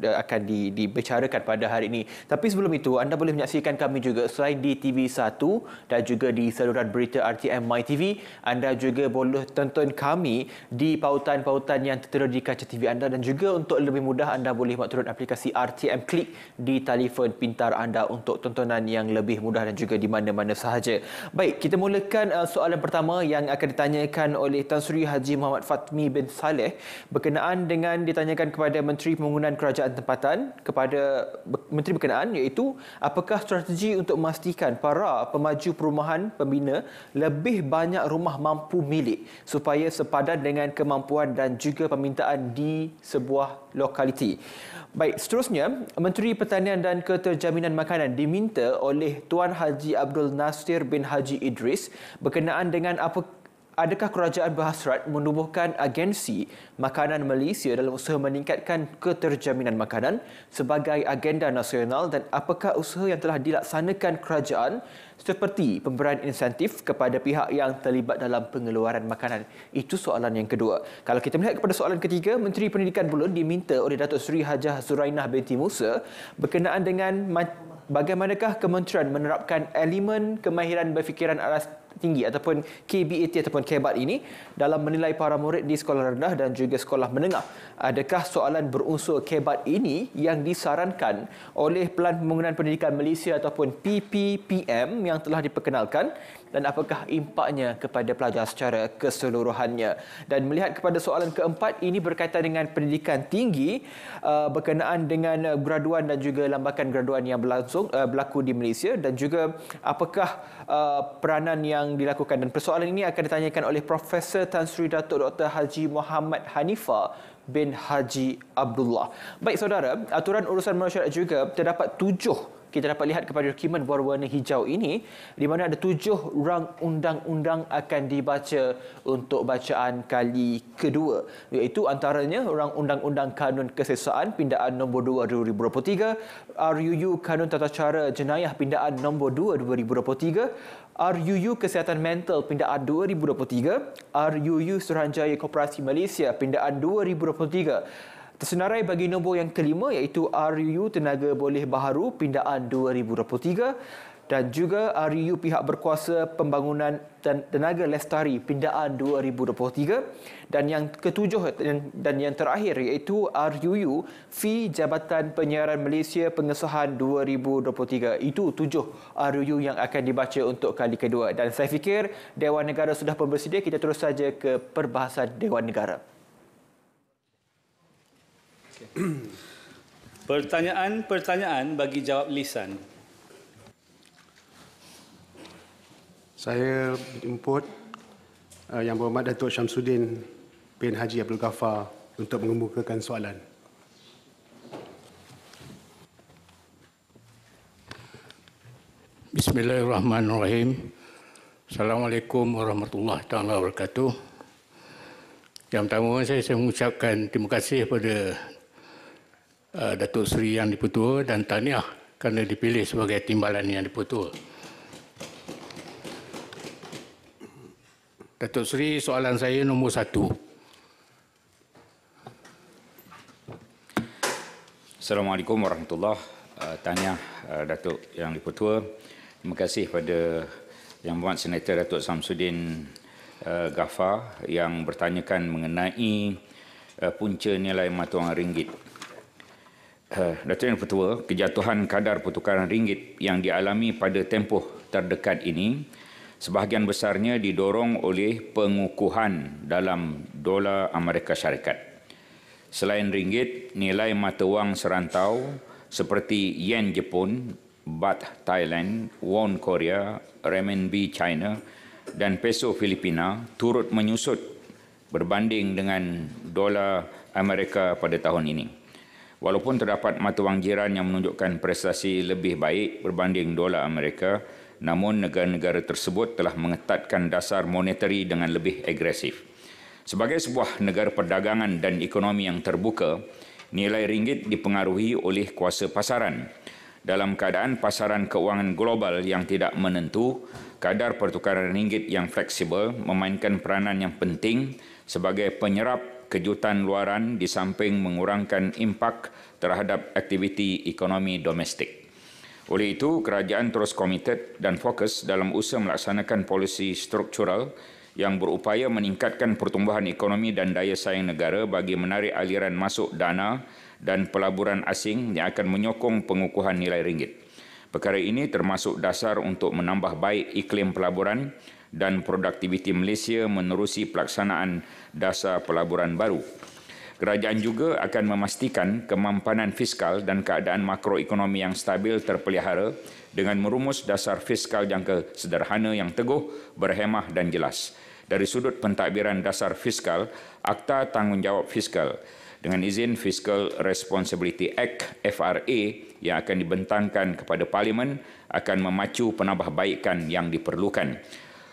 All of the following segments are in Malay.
Eh, akan di, dibicarakan pada hari ini. Tapi sebelum itu, anda boleh menyaksikan kami juga selain di TV1 dan juga di saluran berita RTM MyTV, anda juga boleh tonton kami di pautan-pautan yang tertera di kaca TV anda dan juga untuk lebih mudah, anda boleh turun aplikasi RTM Click di telefon pintar anda untuk tontonan yang lebih mudah dan juga di mana-mana sahaja. Baik, kita mulakan eh, soalan pertama yang akan ditanyakan oleh Tan Sri Haji Muhammad Fatmi bin Saleh berkenaan dengan ditanyakan kepada Menteri Pembangunan Kerajaan kerajaan tempatan kepada Menteri Berkenaan iaitu apakah strategi untuk memastikan para pemaju perumahan pembina lebih banyak rumah mampu milik supaya sepadan dengan kemampuan dan juga permintaan di sebuah lokaliti. Baik, seterusnya Menteri Pertanian dan Keterjaminan Makanan diminta oleh Tuan Haji Abdul Nasir bin Haji Idris berkenaan dengan apa adakah kerajaan berhasrat menubuhkan agensi makanan Malaysia dalam usaha meningkatkan keterjaminan makanan sebagai agenda nasional dan apakah usaha yang telah dilaksanakan kerajaan seperti pemberian insentif kepada pihak yang terlibat dalam pengeluaran makanan? Itu soalan yang kedua. Kalau kita melihat kepada soalan ketiga, Menteri Pendidikan Bulan diminta oleh Datuk Seri Hajah Zurainah binti Musa berkenaan dengan bagaimanakah kementerian menerapkan elemen kemahiran berfikiran aras tinggi ataupun KBAT ataupun KBAT ini dalam menilai para murid di sekolah rendah dan juga sekolah menengah. Adakah soalan berunsur KBAT ini yang disarankan oleh Pelan Pembangunan Pendidikan Malaysia ataupun PPPM yang telah diperkenalkan dan apakah impaknya kepada pelajar secara keseluruhannya. Dan melihat kepada soalan keempat, ini berkaitan dengan pendidikan tinggi uh, berkenaan dengan uh, graduan dan juga lambakan graduan yang berlangsung uh, berlaku di Malaysia dan juga apakah uh, peranan yang dilakukan. Dan persoalan ini akan ditanyakan oleh Profesor Tan Sri Datuk Dr. Haji Muhammad Hanifah bin Haji Abdullah. Baik saudara, aturan urusan masyarakat juga terdapat tujuh kita dapat lihat kepada dokumen berwarna hijau ini di mana ada tujuh rang undang-undang akan dibaca untuk bacaan kali kedua iaitu antaranya rang undang-undang kanun kesesaan pindaan nombor 2 2023 RUU kanun tata cara jenayah pindaan nombor 2 2023 RUU Kesihatan Mental Pindaan 2023, RUU Suruhanjaya Koperasi Malaysia Pindaan 2023, Tersenarai bagi nombor yang kelima iaitu RUU Tenaga Boleh Baharu Pindaan 2023 dan juga RU pihak berkuasa pembangunan dan tenaga lestari pindaan 2023 dan yang ketujuh dan yang terakhir iaitu RUU fee Jabatan Penyiaran Malaysia Pengesahan 2023 itu tujuh RUU yang akan dibaca untuk kali kedua dan saya fikir Dewan Negara sudah bersedia kita terus saja ke perbahasan Dewan Negara Pertanyaan-pertanyaan bagi jawab lisan. Saya input uh, eh, Yang Berhormat Datuk Syamsuddin bin Haji Abdul Ghaffar untuk mengemukakan soalan. Bismillahirrahmanirrahim. Assalamualaikum warahmatullahi taala wabarakatuh. Yang pertama saya saya mengucapkan terima kasih kepada Eh, Datuk Seri Yang Dipertua dan tahniah kerana dipilih sebagai timbalan Yang Dipertua. Datuk Seri, soalan saya nombor satu. Assalamualaikum warahmatullahi uh, eh, Tanya eh, Datuk Yang Dipertua. Terima kasih kepada Yang Buat Senator Datuk Samsudin uh, Gafar yang bertanyakan mengenai uh, punca nilai mata wang ringgit. Uh, Datuk Yang Pertua, kejatuhan kadar pertukaran ringgit yang dialami pada tempoh terdekat ini sebahagian besarnya didorong oleh pengukuhan dalam dolar Amerika Syarikat. Selain ringgit, nilai mata wang serantau seperti yen Jepun, baht Thailand, won Korea, renminbi China dan peso Filipina turut menyusut berbanding dengan dolar Amerika pada tahun ini. Walaupun terdapat mata wang jiran yang menunjukkan prestasi lebih baik berbanding dolar Amerika, namun negara-negara tersebut telah mengetatkan dasar monetari dengan lebih agresif. Sebagai sebuah negara perdagangan dan ekonomi yang terbuka, nilai ringgit dipengaruhi oleh kuasa pasaran. Dalam keadaan pasaran keuangan global yang tidak menentu, kadar pertukaran ringgit yang fleksibel memainkan peranan yang penting sebagai penyerap kejutan luaran di samping mengurangkan impak terhadap aktiviti ekonomi domestik. Oleh itu, kerajaan terus komited dan fokus dalam usaha melaksanakan polisi struktural yang berupaya meningkatkan pertumbuhan ekonomi dan daya saing negara bagi menarik aliran masuk dana dan pelaburan asing yang akan menyokong pengukuhan nilai ringgit. Perkara ini termasuk dasar untuk menambah baik iklim pelaburan dan produktiviti Malaysia menerusi pelaksanaan dasar pelaburan baru. Kerajaan juga akan memastikan kemampanan fiskal dan keadaan makroekonomi yang stabil terpelihara dengan merumus dasar fiskal yang sederhana yang teguh, berhemah dan jelas. Dari sudut pentadbiran dasar fiskal, Akta Tanggungjawab Fiskal dengan izin Fiscal Responsibility Act FRA yang akan dibentangkan kepada Parlimen akan memacu penambahbaikan yang diperlukan.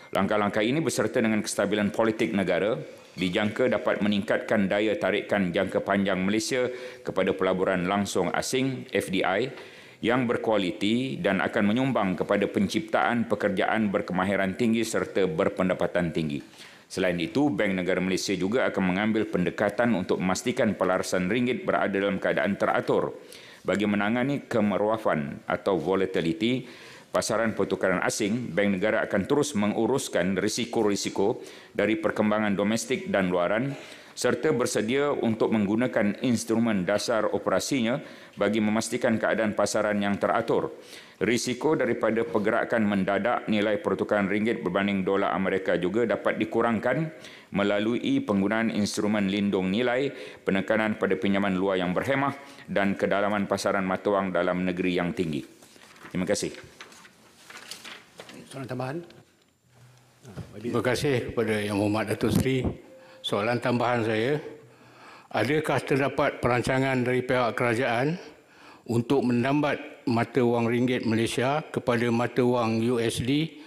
Langkah-langkah ini berserta dengan kestabilan politik negara dijangka dapat meningkatkan daya tarikan jangka panjang Malaysia kepada pelaburan langsung asing FDI yang berkualiti dan akan menyumbang kepada penciptaan pekerjaan berkemahiran tinggi serta berpendapatan tinggi. Selain itu, Bank Negara Malaysia juga akan mengambil pendekatan untuk memastikan pelarasan ringgit berada dalam keadaan teratur bagi menangani kemeruafan atau volatiliti pasaran pertukaran asing, bank negara akan terus menguruskan risiko-risiko dari perkembangan domestik dan luaran serta bersedia untuk menggunakan instrumen dasar operasinya bagi memastikan keadaan pasaran yang teratur. Risiko daripada pergerakan mendadak nilai pertukaran ringgit berbanding dolar Amerika juga dapat dikurangkan melalui penggunaan instrumen lindung nilai, penekanan pada pinjaman luar yang berhemah dan kedalaman pasaran mata wang dalam negeri yang tinggi. Terima kasih soalan tambahan. Terima kasih kepada Yang Muhammad Datuk Seri. Soalan tambahan saya, adakah terdapat perancangan dari pihak kerajaan untuk menambat mata wang ringgit Malaysia kepada mata wang USD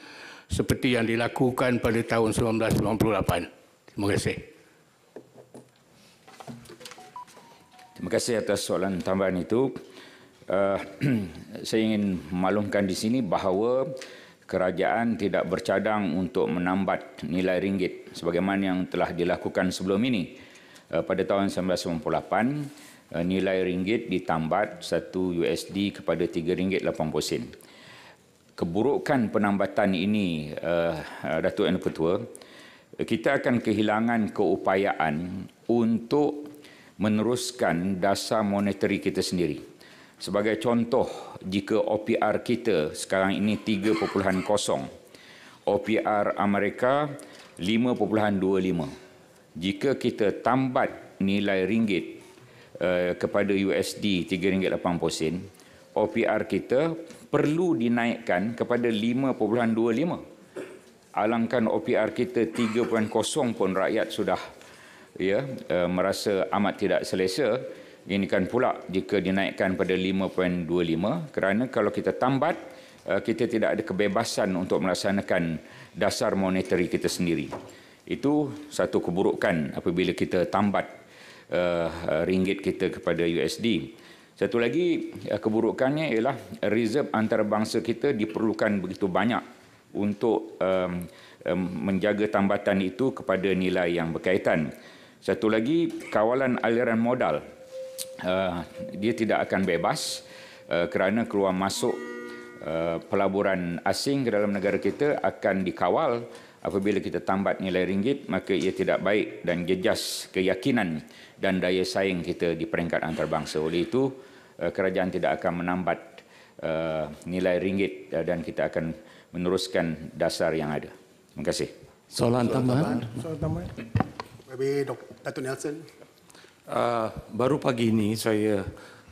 seperti yang dilakukan pada tahun 1998? Terima kasih. Terima kasih atas soalan tambahan itu. Uh, saya ingin maklumkan di sini bahawa kerajaan tidak bercadang untuk menambat nilai ringgit sebagaimana yang telah dilakukan sebelum ini. Eh, pada tahun 1998, eh, nilai ringgit ditambat 1 USD kepada 3 ringgit 80 sen. Keburukan penambatan ini, eh, Datuk dan Ketua, kita akan kehilangan keupayaan untuk meneruskan dasar monetari kita sendiri. Sebagai contoh, jika OPR kita sekarang ini 3.0, OPR Amerika 5.25. Jika kita tambat nilai ringgit eh, kepada USD 3 ringgit 80 sen, OPR kita perlu dinaikkan kepada 5.25. Alangkan OPR kita 3.0 pun rakyat sudah ya eh, merasa amat tidak selesa. Ini kan pula jika dinaikkan pada 5.25 kerana kalau kita tambat eh, kita tidak ada kebebasan untuk melaksanakan dasar monetari kita sendiri. Itu satu keburukan apabila kita tambat eh, eh, ringgit kita kepada USD. Satu lagi keburukannya ialah reserve antarabangsa kita diperlukan begitu banyak untuk menjaga tambatan itu kepada nilai yang berkaitan. Satu lagi kawalan aliran modal uh, dia tidak akan bebas uh, kerana keluar masuk uh, pelaburan asing ke dalam negara kita akan dikawal apabila kita tambat nilai ringgit maka ia tidak baik dan jejas keyakinan dan daya saing kita di peringkat antarabangsa oleh itu uh, kerajaan tidak akan menambat uh, nilai ringgit uh, dan kita akan meneruskan dasar yang ada terima kasih soalan tambahan soalan tambahan Dr. Nelson. Uh, baru pagi ini saya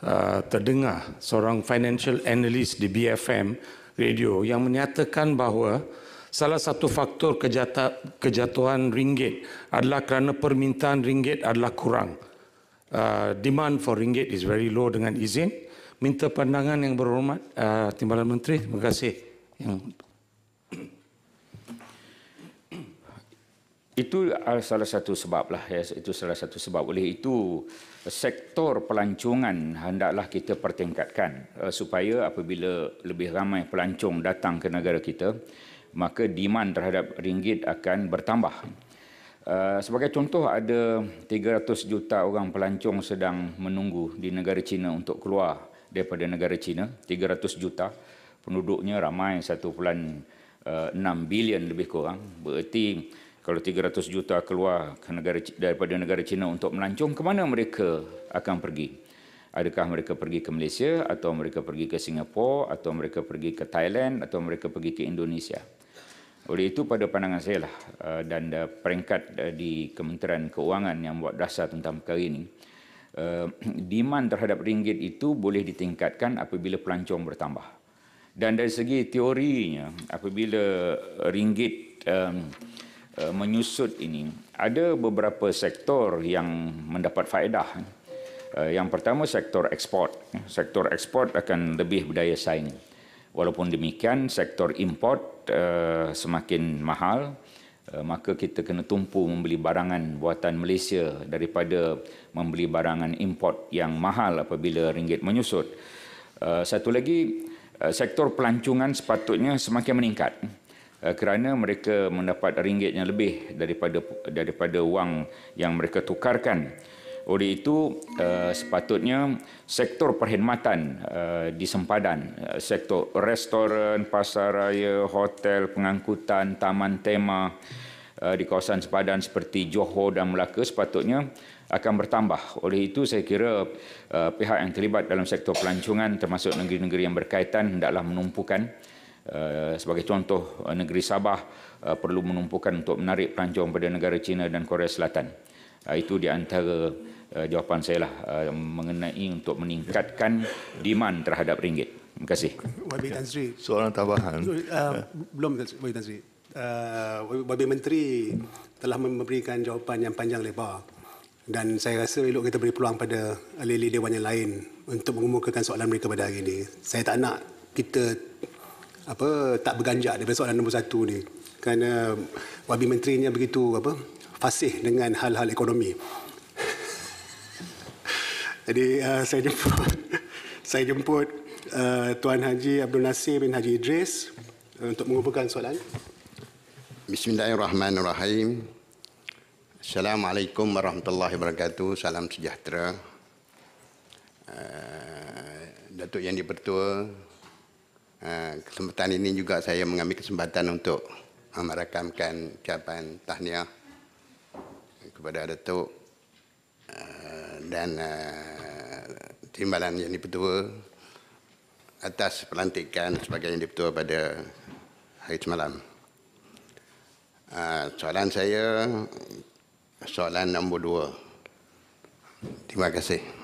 uh, terdengar seorang financial analyst di BFM radio yang menyatakan bahawa salah satu faktor kejata, kejatuhan ringgit adalah kerana permintaan ringgit adalah kurang. Uh, demand for ringgit is very low dengan izin. Minta pandangan yang berhormat uh, Timbalan Menteri. Terima kasih yang itu salah satu sebab lah ya itu salah satu sebab oleh itu sektor pelancongan hendaklah kita pertingkatkan eh, supaya apabila lebih ramai pelancong datang ke negara kita maka demand terhadap ringgit akan bertambah eh, sebagai contoh ada 300 juta orang pelancong sedang menunggu di negara China untuk keluar daripada negara China 300 juta penduduknya ramai satu 1.6 eh, bilion lebih kurang bererti kalau 300 juta keluar ke negara, daripada negara China untuk melancong, ke mana mereka akan pergi? Adakah mereka pergi ke Malaysia atau mereka pergi ke Singapura atau mereka pergi ke Thailand atau mereka pergi ke Indonesia? Oleh itu pada pandangan saya lah eh, dan eh, peringkat eh, di Kementerian Keuangan yang buat dasar tentang perkara ini demand terhadap ringgit itu boleh ditingkatkan apabila pelancong bertambah. Dan dari segi teorinya apabila ringgit Eh, menyusut ini, ada beberapa sektor yang mendapat faedah. Eh. Eh, yang pertama sektor ekspor. Sektor ekspor akan lebih berdaya saing. Walaupun demikian, sektor import semakin mahal, maka kita kena tumpu membeli barangan buatan Malaysia daripada membeli barangan import yang mahal apabila ringgit menyusut. Satu lagi, sektor pelancongan sepatutnya semakin meningkat. Eh, kerana mereka mendapat ringgit yang lebih daripada daripada wang yang mereka tukarkan. Oleh itu eh, sepatutnya sektor perkhidmatan eh, di sempadan sektor restoran, pasaraya, hotel, pengangkutan, taman tema di kawasan sempadan seperti Johor dan Melaka sepatutnya akan bertambah. Oleh itu saya kira pihak yang terlibat dalam sektor pelancongan termasuk negeri-negeri yang berkaitan hendaklah menumpukan Eh, sebagai contoh eh, negeri Sabah eh, perlu menumpukan untuk menarik pelancong pada negara China dan Korea Selatan. Itu di antara jawapan saya lah mengenai untuk meningkatkan demand terhadap ringgit. Terima kasih. YB ya. Tansri. Soalan tambahan. belum YB Tansri. Uh, YB Menteri telah memberikan jawapan yang panjang lebar dan saya rasa elok kita beri peluang pada ahli-ahli dewan yang lain untuk mengemukakan soalan mereka pada hari ini. Saya tak nak kita apa tak berganjak daripada soalan nombor satu ni kerana wabi menterinya begitu apa fasih dengan hal-hal ekonomi jadi uh, saya jemput saya jemput uh, Tuan Haji Abdul Nasir bin Haji Idris uh, untuk mengumpulkan soalan Bismillahirrahmanirrahim Assalamualaikum warahmatullahi wabarakatuh salam sejahtera uh, Datuk Yang di Ha, kesempatan ini juga saya mengambil kesempatan untuk merakamkan ucapan tahniah kepada Datuk ha, dan ha, timbalan yang dipertua atas pelantikan sebagai yang dipertua pada hari semalam. soalan saya soalan nombor dua. Terima kasih.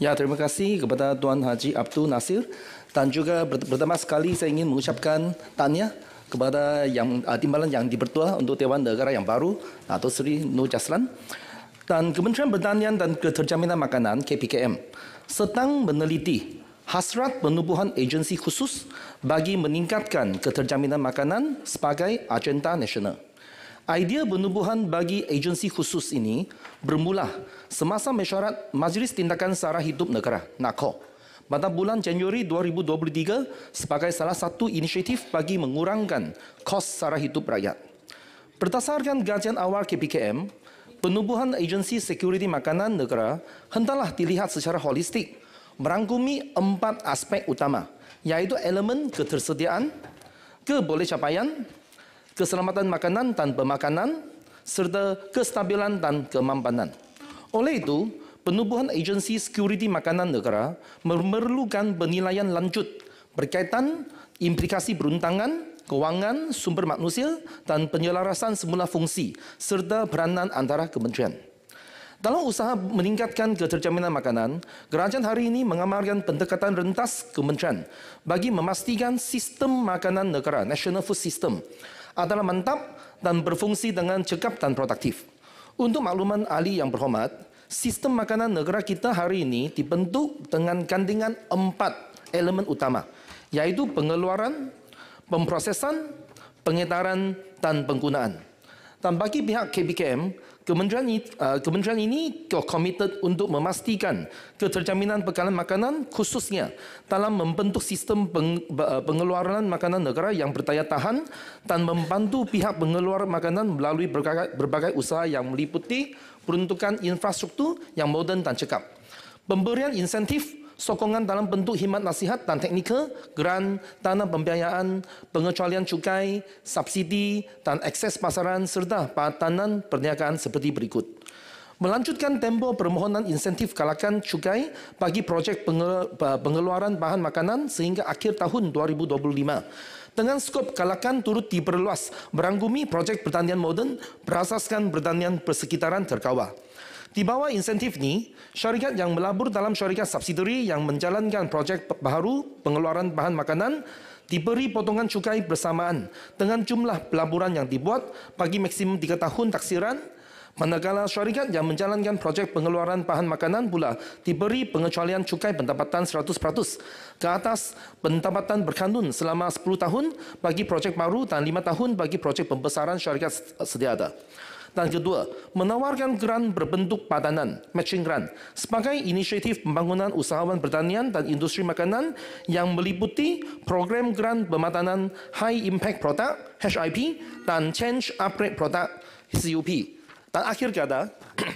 Ya, terima kasih kepada Tuan Haji Abdul Nasir dan juga pertama sekali saya ingin mengucapkan tanya kepada yang uh, timbalan yang dipertua untuk Dewan Negara yang baru, atau Sri Nur Jaslan dan Kementerian Pertanian dan Keterjaminan Makanan KPKM sedang meneliti hasrat penubuhan agensi khusus bagi meningkatkan keterjaminan makanan sebagai agenda nasional. Idea penubuhan bagi agensi khusus ini bermula semasa mesyuarat Majlis Tindakan Sara Hidup Negara, NAKO, pada bulan Januari 2023 sebagai salah satu inisiatif bagi mengurangkan kos sara hidup rakyat. Berdasarkan kajian awal KPKM, penubuhan agensi sekuriti makanan negara hendaklah dilihat secara holistik merangkumi empat aspek utama, yaitu elemen ketersediaan, kebolehcapaian, keselamatan makanan dan pemakanan serta kestabilan dan kemampanan. Oleh itu, penubuhan agensi security makanan negara memerlukan penilaian lanjut berkaitan implikasi beruntangan, kewangan, sumber manusia dan penyelarasan semula fungsi serta peranan antara kementerian. Dalam usaha meningkatkan keterjaminan makanan, kerajaan hari ini mengamalkan pendekatan rentas kementerian bagi memastikan sistem makanan negara, National Food System, adalah mantap dan berfungsi dengan cekap dan produktif. Untuk makluman ahli yang berhormat, sistem makanan negara kita hari ini dibentuk dengan gandingan empat elemen utama, yaitu pengeluaran, pemprosesan, pengedaran, dan penggunaan. Dan bagi pihak KBKM, kementerian ini, uh, kementerian ini committed untuk memastikan keterjaminan bekalan makanan khususnya dalam membentuk sistem uh, pengeluaran makanan negara yang berdaya tahan dan membantu pihak pengeluar makanan melalui berbagai, berbagai usaha yang meliputi peruntukan infrastruktur yang moden dan cekap. Pemberian insentif sokongan dalam bentuk himat nasihat dan teknikal, grant, dana pembiayaan, pengecualian cukai, subsidi dan akses pasaran serta patanan perniagaan seperti berikut. Melanjutkan tempo permohonan insentif kalakan cukai bagi projek pengeluaran bahan makanan sehingga akhir tahun 2025. Dengan skop kalakan turut diperluas merangkumi projek pertanian moden berasaskan pertanian persekitaran terkawal. Di bawah insentif ni syarikat yang melabur dalam syarikat subsidiary yang menjalankan projek baru pengeluaran bahan makanan diberi potongan cukai bersamaan dengan jumlah pelaburan yang dibuat bagi maksimum 3 tahun taksiran Manakala syarikat yang menjalankan projek pengeluaran bahan makanan pula diberi pengecualian cukai pendapatan 100% ke atas pendapatan berkandun selama 10 tahun bagi projek baru dan 5 tahun bagi projek pembesaran syarikat sedia ada. Dan kedua, menawarkan grant berbentuk padanan, matching grant, sebagai inisiatif pembangunan usahawan pertanian dan industri makanan yang meliputi program grant pemadanan High Impact Product, HIP, dan Change Upgrade Product, CUP. Dan akhir kata,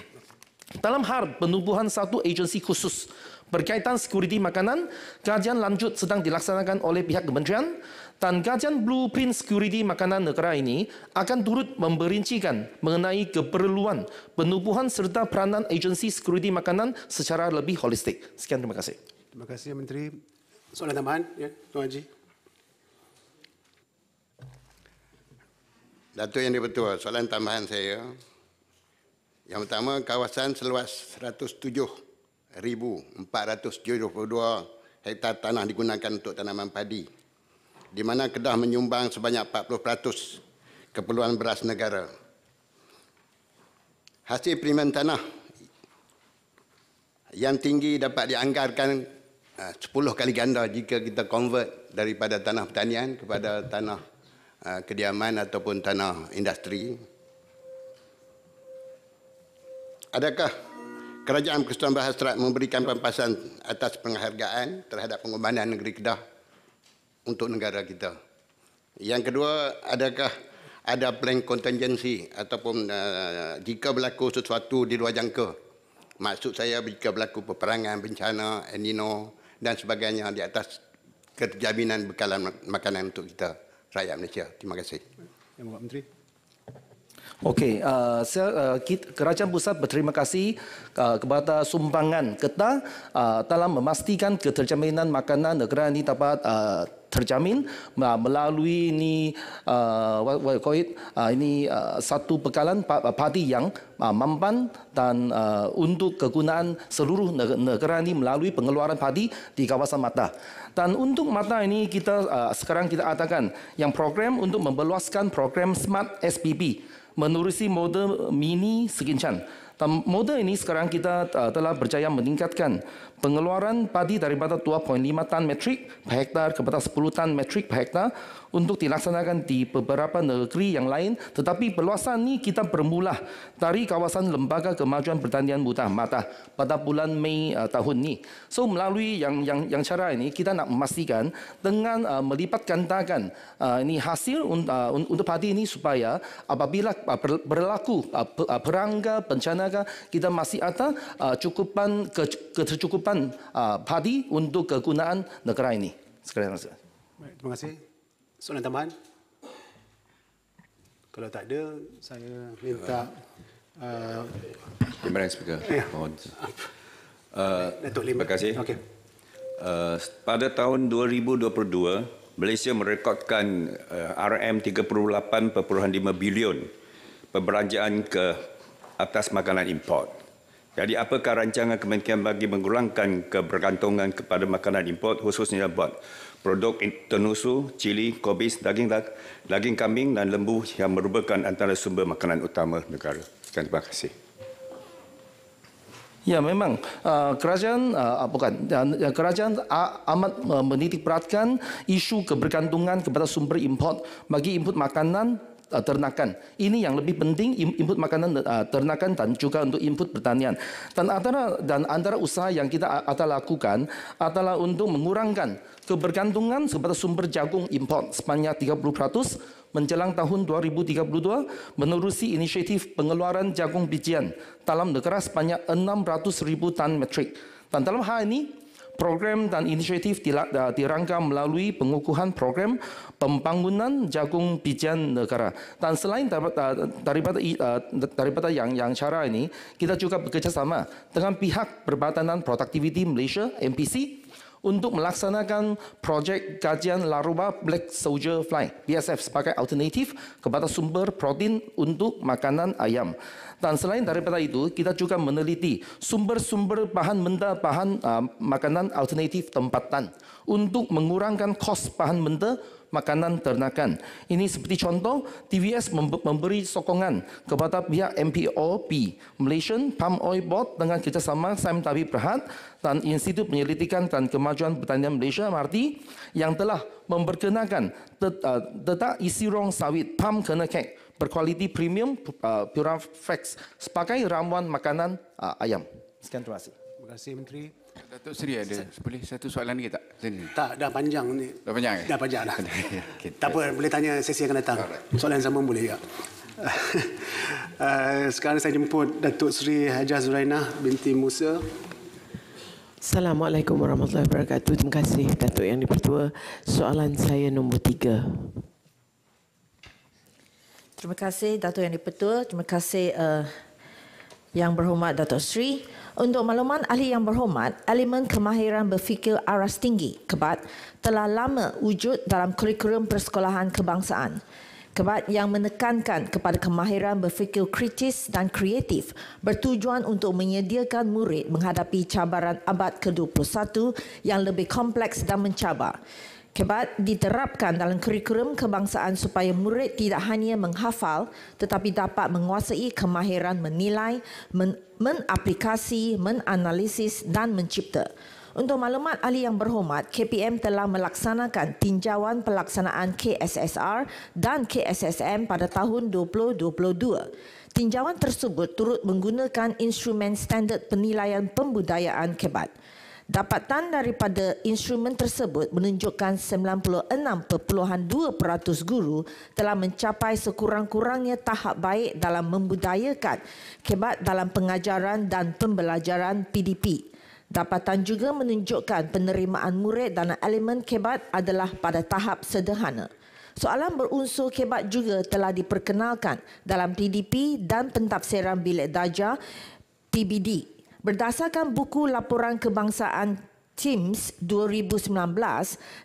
dalam hal penubuhan satu agensi khusus berkaitan sekuriti makanan, kajian lanjut sedang dilaksanakan oleh pihak kementerian dan kajian blueprint security makanan negara ini akan turut memberincikan mengenai keperluan penubuhan serta peranan agensi security makanan secara lebih holistik. Sekian terima kasih. Terima kasih Menteri. Soalan tambahan, ya, Tuan Haji. Datuk yang dipertua, soalan tambahan saya. Yang pertama, kawasan seluas 107,472 hektar tanah digunakan untuk tanaman padi di mana Kedah menyumbang sebanyak 40% keperluan beras negara. Hasil perimen tanah yang tinggi dapat dianggarkan 10 eh, kali ganda jika kita convert daripada tanah pertanian kepada tanah eh, kediaman ataupun tanah industri. Adakah Kerajaan Persekutuan Bahasa Sarawak memberikan pampasan atas penghargaan terhadap pengorbanan negeri Kedah untuk negara kita. Yang kedua, adakah ada plan kontingensi ataupun uh, jika berlaku sesuatu di luar jangka. Maksud saya jika berlaku peperangan, bencana, El Nino dan sebagainya di atas kejaminan bekalan makanan untuk kita rakyat Malaysia. Terima kasih. Yang Bapak Menteri. Okey, uh, uh, kerajaan pusat berterima kasih uh, kepada sumbangan kita uh, dalam memastikan keterjaminan makanan negara ini dapat uh, terjamin melalui ini uh, uh, ini uh, satu bekalan uh, parti yang uh, mampan dan uh, untuk kegunaan seluruh negara ini melalui pengeluaran parti di kawasan mata. Dan untuk mata ini kita uh, sekarang kita katakan yang program untuk membeluaskan program Smart SPP menerusi model mini Skinchan model ini sekarang kita uh, telah berjaya meningkatkan pengeluaran padi daripada 2.5 tan metrik per hektar kepada 10 tan metrik per hektar untuk dilaksanakan di beberapa negeri yang lain tetapi perluasan ini kita bermula dari kawasan Lembaga Kemajuan Pertanian Mudah Mata pada bulan Mei uh, tahun ini. So melalui yang yang yang cara ini kita nak memastikan dengan uh, melipat gandakan uh, ini hasil uh, untuk padi ini supaya apabila uh, berlaku uh, uh perangga bencana kita masih ada uh, cukupan ke, kecukupan uh, padi untuk kegunaan negara ini. Sekali Terima kasih. Soalan tambahan? Kalau tak ada, saya minta... Ah. Uh, Terima kasih, ya. Uh, terima kasih. Okay. Uh, pada tahun 2022, Malaysia merekodkan uh, RM38.5 bilion perbelanjaan ke atas makanan import. Jadi apakah rancangan kementerian bagi mengurangkan kebergantungan kepada makanan import khususnya buat produk tenusu, cili, kobis, daging daging kambing dan lembu yang merupakan antara sumber makanan utama negara. Sekian terima kasih. Ya memang ah, kerajaan ah, ah, bukan ya, kerajaan amat menitik beratkan isu kebergantungan kepada sumber import bagi input makanan Uh, ternakan. Ini yang lebih penting input makanan uh, ternakan dan juga untuk input pertanian. Dan antara dan antara usaha yang kita uh, atau lakukan adalah untuk mengurangkan kebergantungan kepada sumber jagung import sebanyak 30% menjelang tahun 2032 menerusi inisiatif pengeluaran jagung bijian dalam negara sebanyak 600,000 tan metrik. Dan dalam hal ini, program dan inisiatif dirangka melalui pengukuhan program pembangunan jagung bijan negara. Dan selain daripada, daripada yang, yang cara ini, kita juga bekerjasama dengan pihak Perbatanan Productivity Malaysia, MPC, untuk melaksanakan projek kajian laruba Black Soldier Fly BSF sebagai alternatif kepada sumber protein untuk makanan ayam. Dan selain daripada itu, kita juga meneliti sumber-sumber bahan benda bahan uh, makanan alternatif tempatan untuk mengurangkan kos bahan benda makanan ternakan. Ini seperti contoh, TVS memberi sokongan kepada pihak MPOP, Malaysian Palm Oil Board dengan kerjasama Sam Tabi Berhad dan Institut Penyelidikan dan Kemajuan Pertanian Malaysia, MRT, yang telah memperkenalkan uh, tetap isi rong sawit Palm kena Cake berkualiti premium uh, Pura Flex sebagai ramuan makanan uh, ayam. Sekian terima kasih. Terima kasih, Menteri. Datuk Seri ada Sa- boleh satu soalan lagi tak? Sini. Tak, dah panjang ni. Dah panjang eh? Dah panjang dah. okay, tak apa, boleh tanya sesi yang akan datang. Alright. Soalan sama boleh ya. uh, sekarang saya jemput Datuk Seri Hajah Zurainah binti Musa. Assalamualaikum warahmatullahi wabarakatuh. Terima kasih Datuk Yang Dipertua. Soalan saya nombor tiga. Terima kasih Datuk Yang Dipertua. Terima kasih uh, Yang Berhormat Datuk Seri. Untuk makluman ahli yang berhormat, elemen kemahiran berfikir aras tinggi, KEBAT, telah lama wujud dalam kurikulum persekolahan kebangsaan. KEBAT yang menekankan kepada kemahiran berfikir kritis dan kreatif bertujuan untuk menyediakan murid menghadapi cabaran abad ke-21 yang lebih kompleks dan mencabar kebat diterapkan dalam kurikulum kebangsaan supaya murid tidak hanya menghafal tetapi dapat menguasai kemahiran menilai, men- menaplikasi, menganalisis dan mencipta. Untuk maklumat ahli yang berhormat, KPM telah melaksanakan tinjauan pelaksanaan KSSR dan KSSM pada tahun 2022. Tinjauan tersebut turut menggunakan instrumen standard penilaian pembudayaan KEBAT. Dapatan daripada instrumen tersebut menunjukkan 96.2% guru telah mencapai sekurang-kurangnya tahap baik dalam membudayakan kebat dalam pengajaran dan pembelajaran PDP. Dapatan juga menunjukkan penerimaan murid dan elemen kebat adalah pada tahap sederhana. Soalan berunsur kebat juga telah diperkenalkan dalam PDP dan pentafsiran bilik darjah PBD Berdasarkan buku laporan kebangsaan TIMS 2019,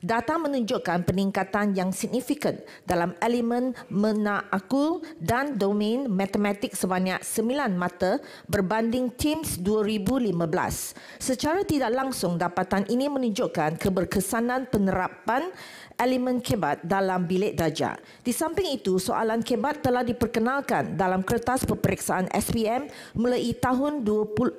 data menunjukkan peningkatan yang signifikan dalam elemen menaakul dan domain matematik sebanyak 9 mata berbanding TIMS 2015. Secara tidak langsung, dapatan ini menunjukkan keberkesanan penerapan elemen kebat dalam bilik darjah. Di samping itu, soalan kebat telah diperkenalkan dalam kertas peperiksaan SPM mulai tahun 2014.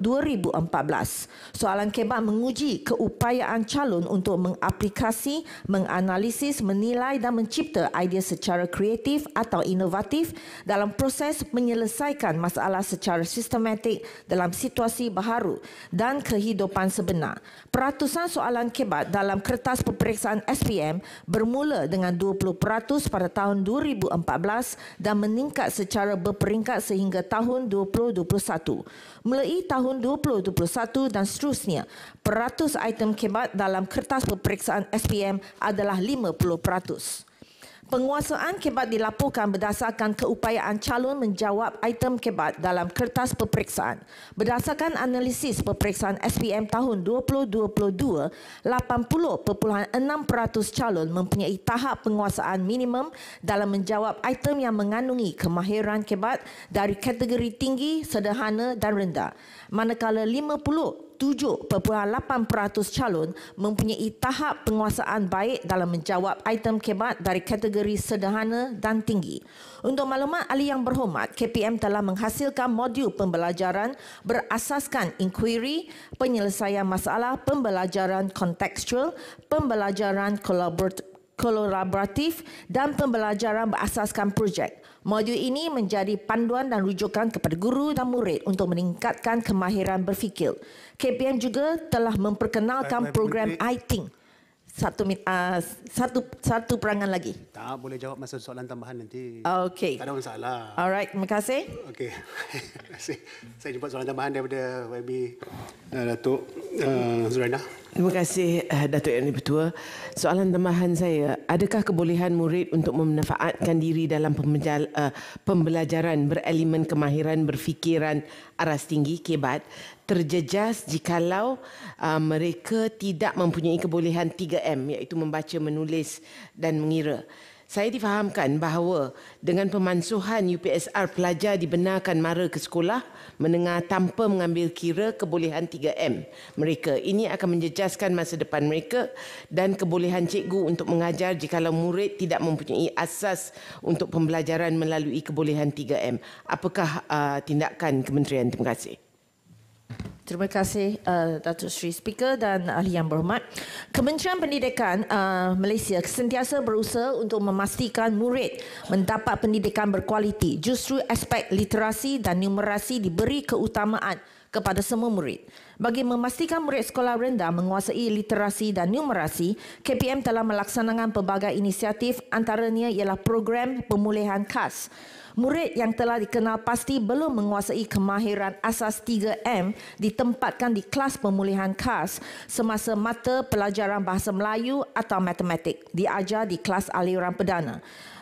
Soalan kebat menguji keupayaan calon untuk mengaplikasi, menganalisis, menilai dan mencipta idea secara kreatif atau inovatif dalam proses menyelesaikan masalah secara sistematik dalam situasi baharu dan kehidupan sebenar. Peratusan soalan kebat dalam kertas peperiksaan SPM bermula dengan 20% pada tahun 2014 dan meningkat secara berperingkat sehingga tahun 2021. Mulai tahun 2021 dan seterusnya, peratus item kebat dalam kertas peperiksaan SPM adalah 50%. Penguasaan kebat dilaporkan berdasarkan keupayaan calon menjawab item kebat dalam kertas peperiksaan. Berdasarkan analisis peperiksaan SPM tahun 2022, 80.6% calon mempunyai tahap penguasaan minimum dalam menjawab item yang mengandungi kemahiran kebat dari kategori tinggi, sederhana dan rendah. Manakala 7.8% calon mempunyai tahap penguasaan baik dalam menjawab item kebat dari kategori sederhana dan tinggi. Untuk maklumat ahli yang berhormat, KPM telah menghasilkan modul pembelajaran berasaskan inquiry, penyelesaian masalah, pembelajaran kontekstual, pembelajaran kolaboratif dan pembelajaran berasaskan projek. Modul ini menjadi panduan dan rujukan kepada guru dan murid untuk meningkatkan kemahiran berfikir. KPM juga telah memperkenalkan program I Think satu uh, satu satu perangan lagi. Tak boleh jawab masa soalan tambahan nanti. Okey. Tak ada masalah. Alright, terima kasih. Okey. saya, saya jumpa soalan tambahan daripada YB uh, eh, Datuk uh, Zuraina. Terima kasih uh, Datuk Yang Bertua. Soalan tambahan saya, adakah kebolehan murid untuk memanfaatkan diri dalam pembelajar, uh, pembelajaran berelemen kemahiran berfikiran aras tinggi kebat terjejas jikalau uh, mereka tidak mempunyai kebolehan 3M iaitu membaca, menulis dan mengira. Saya difahamkan bahawa dengan pemansuhan UPSR pelajar dibenarkan mara ke sekolah menengah tanpa mengambil kira kebolehan 3M mereka. Ini akan menjejaskan masa depan mereka dan kebolehan cikgu untuk mengajar jikalau murid tidak mempunyai asas untuk pembelajaran melalui kebolehan 3M. Apakah uh, tindakan kementerian? Terima kasih. Terima kasih uh, Datuk Seri Speaker dan ahli yang berhormat. Kementerian Pendidikan uh, Malaysia sentiasa berusaha untuk memastikan murid mendapat pendidikan berkualiti. Justru aspek literasi dan numerasi diberi keutamaan kepada semua murid. Bagi memastikan murid sekolah rendah menguasai literasi dan numerasi, KPM telah melaksanakan pelbagai inisiatif antaranya ialah program pemulihan khas Murid yang telah dikenal pasti belum menguasai kemahiran asas 3M ditempatkan di kelas pemulihan khas semasa mata pelajaran bahasa Melayu atau matematik diajar di kelas aliran perdana.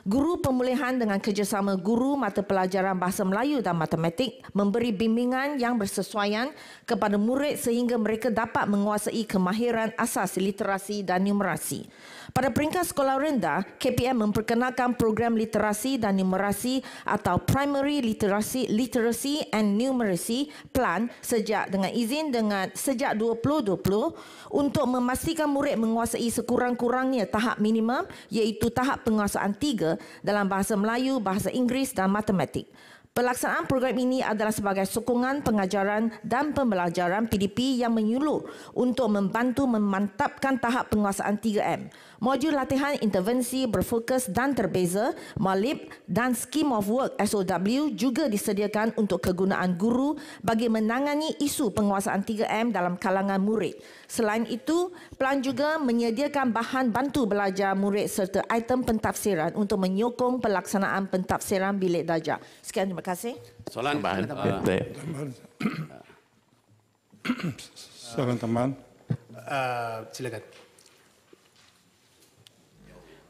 Guru pemulihan dengan kerjasama guru mata pelajaran bahasa Melayu dan matematik memberi bimbingan yang bersesuaian kepada murid sehingga mereka dapat menguasai kemahiran asas literasi dan numerasi. Pada peringkat sekolah rendah, KPM memperkenalkan program literasi dan numerasi atau Primary Literacy, Literacy and Numeracy Plan sejak dengan izin dengan sejak 2020 untuk memastikan murid menguasai sekurang-kurangnya tahap minimum iaitu tahap penguasaan tiga dalam bahasa Melayu, bahasa Inggeris dan matematik. Pelaksanaan program ini adalah sebagai sokongan pengajaran dan pembelajaran PDP yang menyuluh untuk membantu memantapkan tahap penguasaan 3M. Modul latihan intervensi berfokus dan terbeza, malib dan Scheme of Work SOW juga disediakan untuk kegunaan guru bagi menangani isu penguasaan 3M dalam kalangan murid. Selain itu, pelan juga menyediakan bahan bantu belajar murid serta item pentafsiran untuk menyokong pelaksanaan pentafsiran bilik darjah. Sekian terima kasih. Soalan bahan. Soalan eh, teman. Uh, silakan.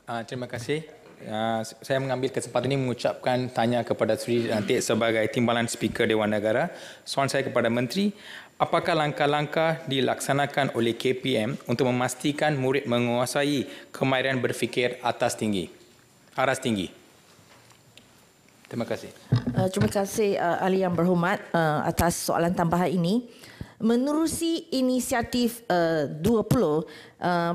Uh, terima kasih. Uh, saya mengambil kesempatan ini mengucapkan tanya kepada Sri nanti ah, sebagai timbalan speaker Dewan Negara. Soalan saya kepada Menteri, apakah langkah-langkah dilaksanakan oleh KPM untuk memastikan murid menguasai kemahiran berfikir atas tinggi, aras tinggi? Terima kasih. Uh, terima kasih uh, Ali yang berhormat uh, atas soalan tambahan ini menerusi inisiatif uh, 20 uh,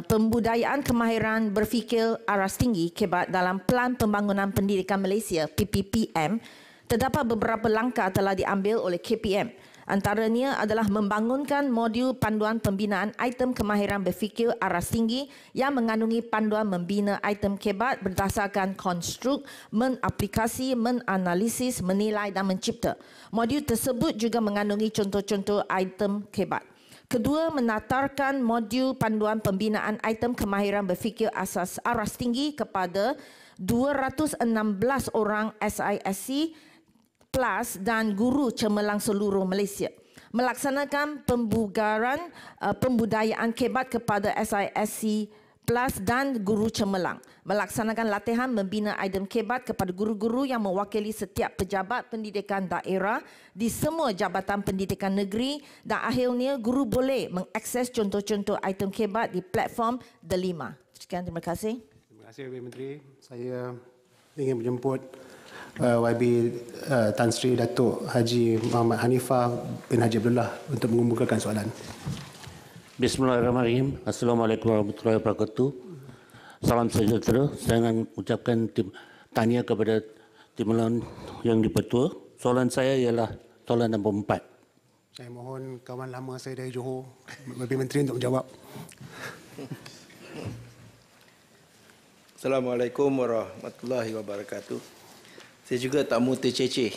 pembudayaan kemahiran berfikir aras tinggi kebat dalam plan pembangunan pendidikan Malaysia PPPM terdapat beberapa langkah telah diambil oleh KPM Antaranya adalah membangunkan modul panduan pembinaan item kemahiran berfikir aras tinggi yang mengandungi panduan membina item kebat berdasarkan konstruk, menaplikasi, menganalisis, menilai dan mencipta. Modul tersebut juga mengandungi contoh-contoh item kebat. Kedua, menatarkan modul panduan pembinaan item kemahiran berfikir asas aras tinggi kepada 216 orang SISC PLUS dan Guru Cemerlang Seluruh Malaysia melaksanakan pembugaran uh, pembudayaan kebat kepada SISC PLUS dan Guru Cemerlang melaksanakan latihan membina item kebat kepada guru-guru yang mewakili setiap pejabat pendidikan daerah di semua jabatan pendidikan negeri dan akhirnya guru boleh mengakses contoh-contoh item kebat di platform Delima. Sekian terima kasih. Terima kasih Menteri. Saya ingin menjemput uh, YB uh, Tan Sri Datuk Haji Muhammad Hanifah bin Haji Abdullah untuk mengumumkakan soalan. Bismillahirrahmanirrahim. Assalamualaikum warahmatullahi wabarakatuh. Salam sejahtera. Saya ingin ucapkan tanya kepada timbalan yang dipertua. Soalan saya ialah soalan nombor empat. Saya mohon kawan lama saya dari Johor, Menteri Menteri untuk menjawab. Assalamualaikum warahmatullahi wabarakatuh. Saya juga tak mahu terceceh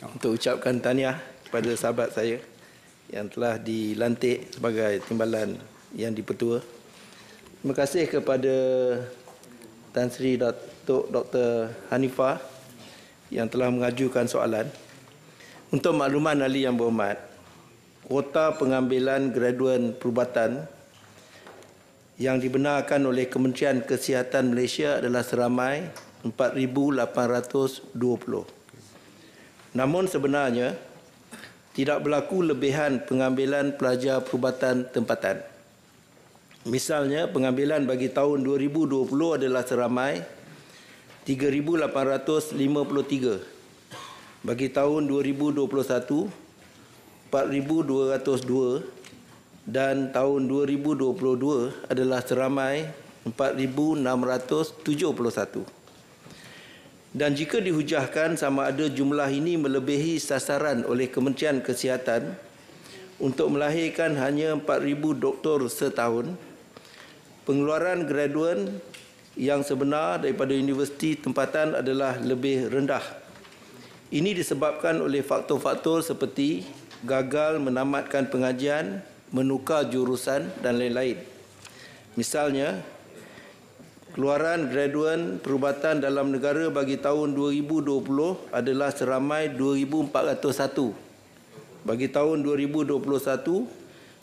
oh. untuk ucapkan tanya kepada sahabat saya yang telah dilantik sebagai timbalan yang dipertua. Terima kasih kepada Tan Sri Datuk Dr. Hanifah yang telah mengajukan soalan. Untuk makluman Ali yang berhormat, kuota pengambilan graduan perubatan yang dibenarkan oleh Kementerian Kesihatan Malaysia adalah seramai 4820. Namun sebenarnya tidak berlaku lebihan pengambilan pelajar perubatan tempatan. Misalnya pengambilan bagi tahun 2020 adalah seramai 3853. Bagi tahun 2021 4202 dan tahun 2022 adalah seramai 4671 dan jika dihujahkan sama ada jumlah ini melebihi sasaran oleh Kementerian Kesihatan untuk melahirkan hanya 4000 doktor setahun pengeluaran graduan yang sebenar daripada universiti tempatan adalah lebih rendah ini disebabkan oleh faktor-faktor seperti gagal menamatkan pengajian menukar jurusan dan lain-lain misalnya keluaran graduan perubatan dalam negara bagi tahun 2020 adalah seramai 2401. Bagi tahun 2021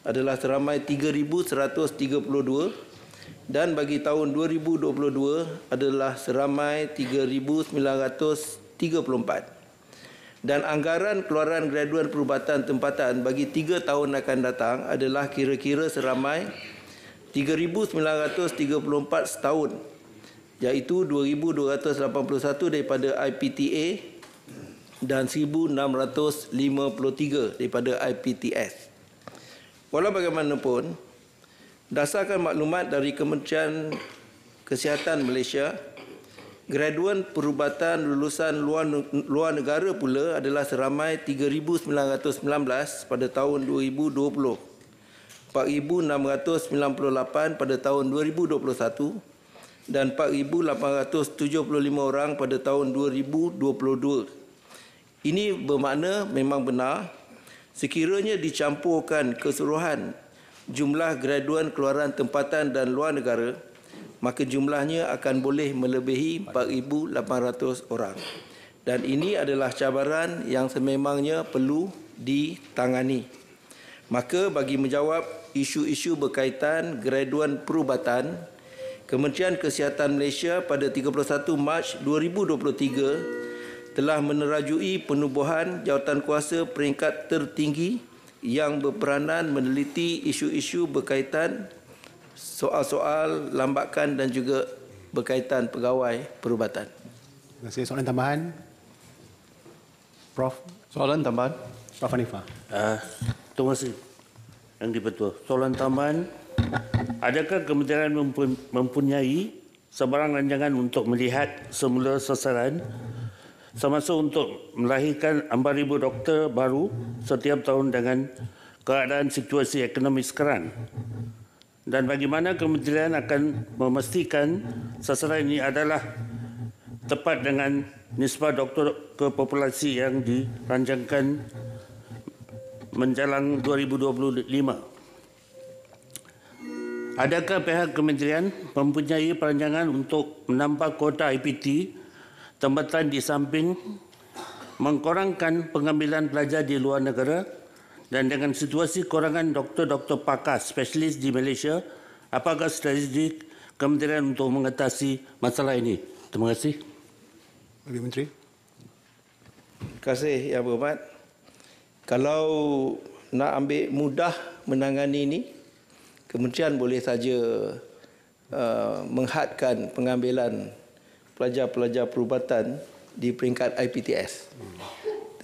adalah seramai 3132 dan bagi tahun 2022 adalah seramai 3934. Dan anggaran keluaran graduan perubatan tempatan bagi tiga tahun akan datang adalah kira-kira seramai 3,934 setahun iaitu 2,281 daripada IPTA dan 1,653 daripada IPTS. Walau bagaimanapun, dasarkan maklumat dari Kementerian Kesihatan Malaysia, graduan perubatan lulusan luar, luar negara pula adalah seramai 3,919 pada tahun 2020 4698 pada tahun 2021 dan 4875 orang pada tahun 2022. Ini bermakna memang benar sekiranya dicampurkan keseluruhan jumlah graduan keluaran tempatan dan luar negara maka jumlahnya akan boleh melebihi 4800 orang dan ini adalah cabaran yang sememangnya perlu ditangani maka bagi menjawab isu-isu berkaitan graduan perubatan Kementerian Kesihatan Malaysia pada 31 Mac 2023 telah menerajui penubuhan kuasa peringkat tertinggi yang berperanan meneliti isu-isu berkaitan soal-soal lambakan dan juga berkaitan pegawai perubatan. Terima kasih. Soalan tambahan? Prof. Soalan tambahan? Prof. Hanifah. Uh, terima kasih yang dipetua. Soalan tambahan, adakah kementerian mempunyai sebarang rancangan untuk melihat semula sasaran semasa untuk melahirkan 4,000 doktor baru setiap tahun dengan keadaan situasi ekonomi sekarang? Dan bagaimana kementerian akan memastikan sasaran ini adalah tepat dengan nisbah doktor ke populasi yang dirancangkan Menjelang 2025. Adakah pihak kementerian mempunyai perancangan untuk menambah kuota IPT tempatan di samping mengkurangkan pengambilan pelajar di luar negara dan dengan situasi kurangan doktor-doktor pakar spesialis di Malaysia, apakah strategi kementerian untuk mengatasi masalah ini? Terima kasih. Terima kasih. Terima kasih Yang Berhormat. Kalau nak ambil mudah menangani ini, kementerian boleh saja uh, menghadkan pengambilan pelajar-pelajar perubatan di peringkat IPTS.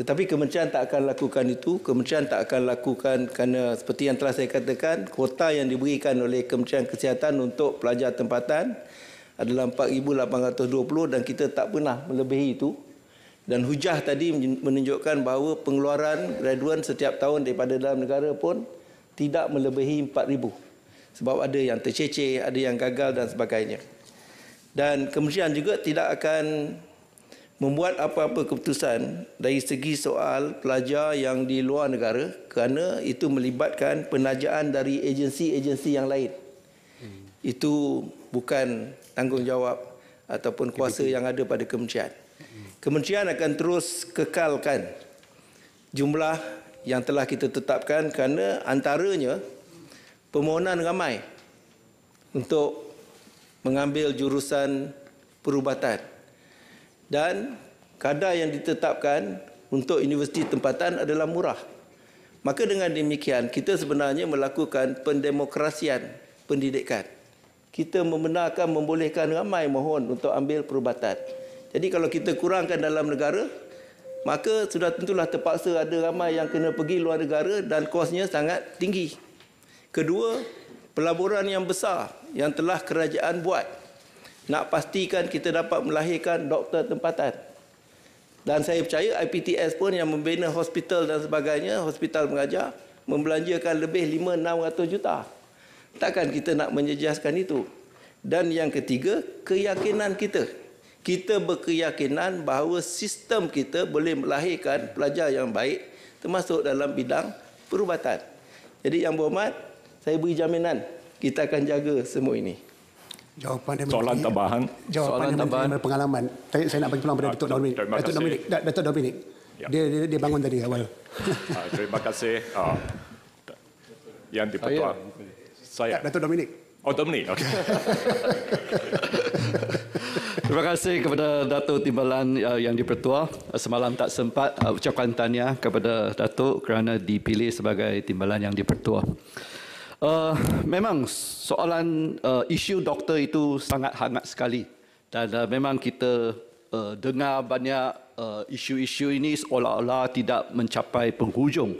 Tetapi kementerian tak akan lakukan itu. Kementerian tak akan lakukan kerana seperti yang telah saya katakan, kuota yang diberikan oleh Kementerian Kesihatan untuk pelajar tempatan adalah 4,820 dan kita tak pernah melebihi itu dan hujah tadi menunjukkan bahawa pengeluaran graduan setiap tahun daripada dalam negara pun tidak melebihi 4000 sebab ada yang tercecer, ada yang gagal dan sebagainya. Dan kementerian juga tidak akan membuat apa-apa keputusan dari segi soal pelajar yang di luar negara kerana itu melibatkan penajaan dari agensi-agensi yang lain. Hmm. Itu bukan tanggungjawab ataupun kuasa yang ada pada kementerian. Kementerian akan terus kekalkan jumlah yang telah kita tetapkan kerana antaranya permohonan ramai untuk mengambil jurusan perubatan dan kadar yang ditetapkan untuk universiti tempatan adalah murah. Maka dengan demikian kita sebenarnya melakukan pendemokrasian pendidikan. Kita membenarkan membolehkan ramai mohon untuk ambil perubatan. Jadi kalau kita kurangkan dalam negara, maka sudah tentulah terpaksa ada ramai yang kena pergi luar negara dan kosnya sangat tinggi. Kedua, pelaburan yang besar yang telah kerajaan buat nak pastikan kita dapat melahirkan doktor tempatan. Dan saya percaya IPTS pun yang membina hospital dan sebagainya, hospital mengajar, membelanjakan lebih 5-600 juta. Takkan kita nak menyejaskan itu. Dan yang ketiga, keyakinan kita kita berkeyakinan bahawa sistem kita boleh melahirkan pelajar yang baik termasuk dalam bidang perubatan. Jadi yang berhormat, saya beri jaminan kita akan jaga semua ini. Jawapan dari Soalan menteri, tambahan. Jawapan Soalan tambahan. Menteri, pengalaman. Saya, saya nak bagi peluang kepada ah, Datuk Dominic. Datuk Dominic. Datuk ya. Dominic. Dia, dia, dia bangun tadi awal. Ah, terima kasih. Ah. Yang di Saya. saya. Datuk Dominic. Oh, tak menit. Okay. Terima kasih kepada Dato Timbalan uh, yang dipertua. Semalam tak sempat uh, ucapkan tanya kepada Dato kerana dipilih sebagai Timbalan yang dipertua. Uh, memang soalan uh, isu doktor itu sangat hangat sekali dan uh, memang kita uh, dengar banyak uh, isu-isu ini seolah-olah tidak mencapai penghujung.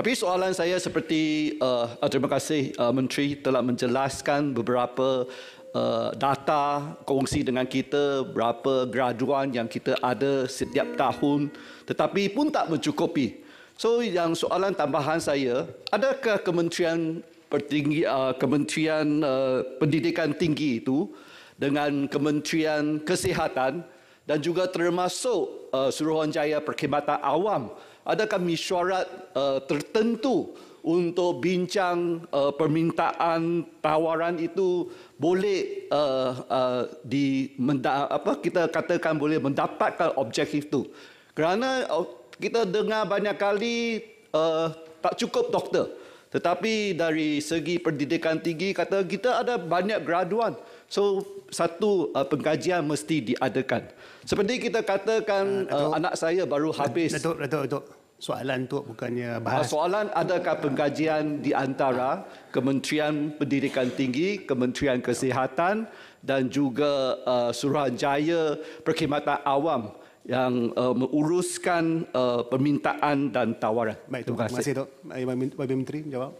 Tapi soalan saya seperti uh, uh, terima kasih uh, menteri telah menjelaskan beberapa uh, data kongsi dengan kita berapa graduan yang kita ada setiap tahun tetapi pun tak mencukupi. So yang soalan tambahan saya adakah kementerian pertinggi uh, kementerian uh, pendidikan tinggi itu dengan kementerian kesihatan dan juga termasuk uh, Suruhanjaya Perkhidmatan Awam adakah mesyuarat uh, tertentu untuk bincang uh, permintaan tawaran itu boleh uh, uh, di apa kita katakan boleh mendapatkan objektif itu kerana uh, kita dengar banyak kali uh, tak cukup doktor tetapi dari segi pendidikan tinggi kata kita ada banyak graduan so satu uh, pengkajian mesti diadakan seperti kita katakan ah, uh, uh, anak saya baru habis Datuk Datuk Datuk soalan tu bukannya ah, bahas. Soalan adakah pengkajian di antara Kementerian Pendidikan Tinggi, Kementerian Kesihatan dan juga uh, Suruhanjaya Perkhidmatan Awam yang uh, menguruskan uh, permintaan dan tawaran. Baik, terima kasih. Terima kasih, Tok. Bapak Menteri, menjawab.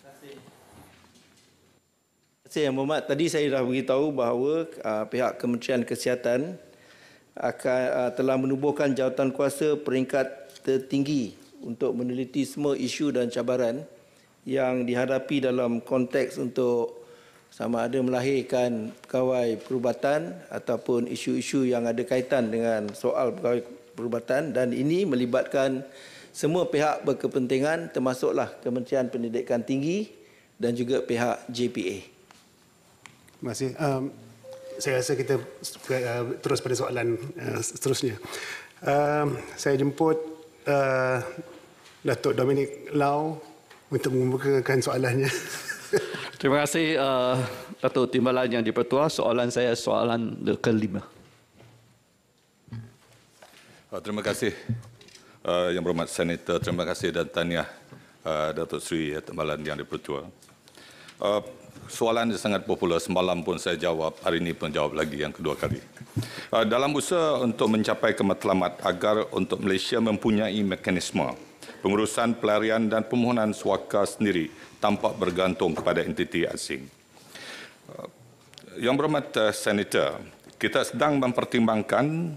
Terima kasih. Terima kasih, Tadi saya dah beritahu bahawa uh, pihak Kementerian Kesihatan akan, uh, telah menubuhkan jawatan kuasa peringkat tertinggi untuk meneliti semua isu dan cabaran yang dihadapi dalam konteks untuk sama ada melahirkan pegawai perubatan ataupun isu-isu yang ada kaitan dengan soal pegawai perubatan dan ini melibatkan semua pihak berkepentingan termasuklah Kementerian Pendidikan Tinggi dan juga pihak JPA. Terima kasih. Um, saya rasa kita uh, terus pada soalan uh, seterusnya. Um, saya jemput Eh, Datuk Dominic Lau untuk membukakan soalannya. Terima kasih uh, Datuk Timbalan yang dipertua. Soalan saya soalan kelima. Uh, terima kasih uh, Yang Berhormat Senator. Terima kasih dan tanya uh, Datuk Sri ya, Timbalan yang dipertua. Uh, soalan ini sangat popular. Semalam pun saya jawab, hari ini pun jawab lagi yang kedua kali. Uh, dalam usaha untuk mencapai kematlamat agar untuk Malaysia mempunyai mekanisme pengurusan pelarian dan permohonan suaka sendiri tanpa bergantung kepada entiti asing. Uh, yang berhormat uh, Senator, kita sedang mempertimbangkan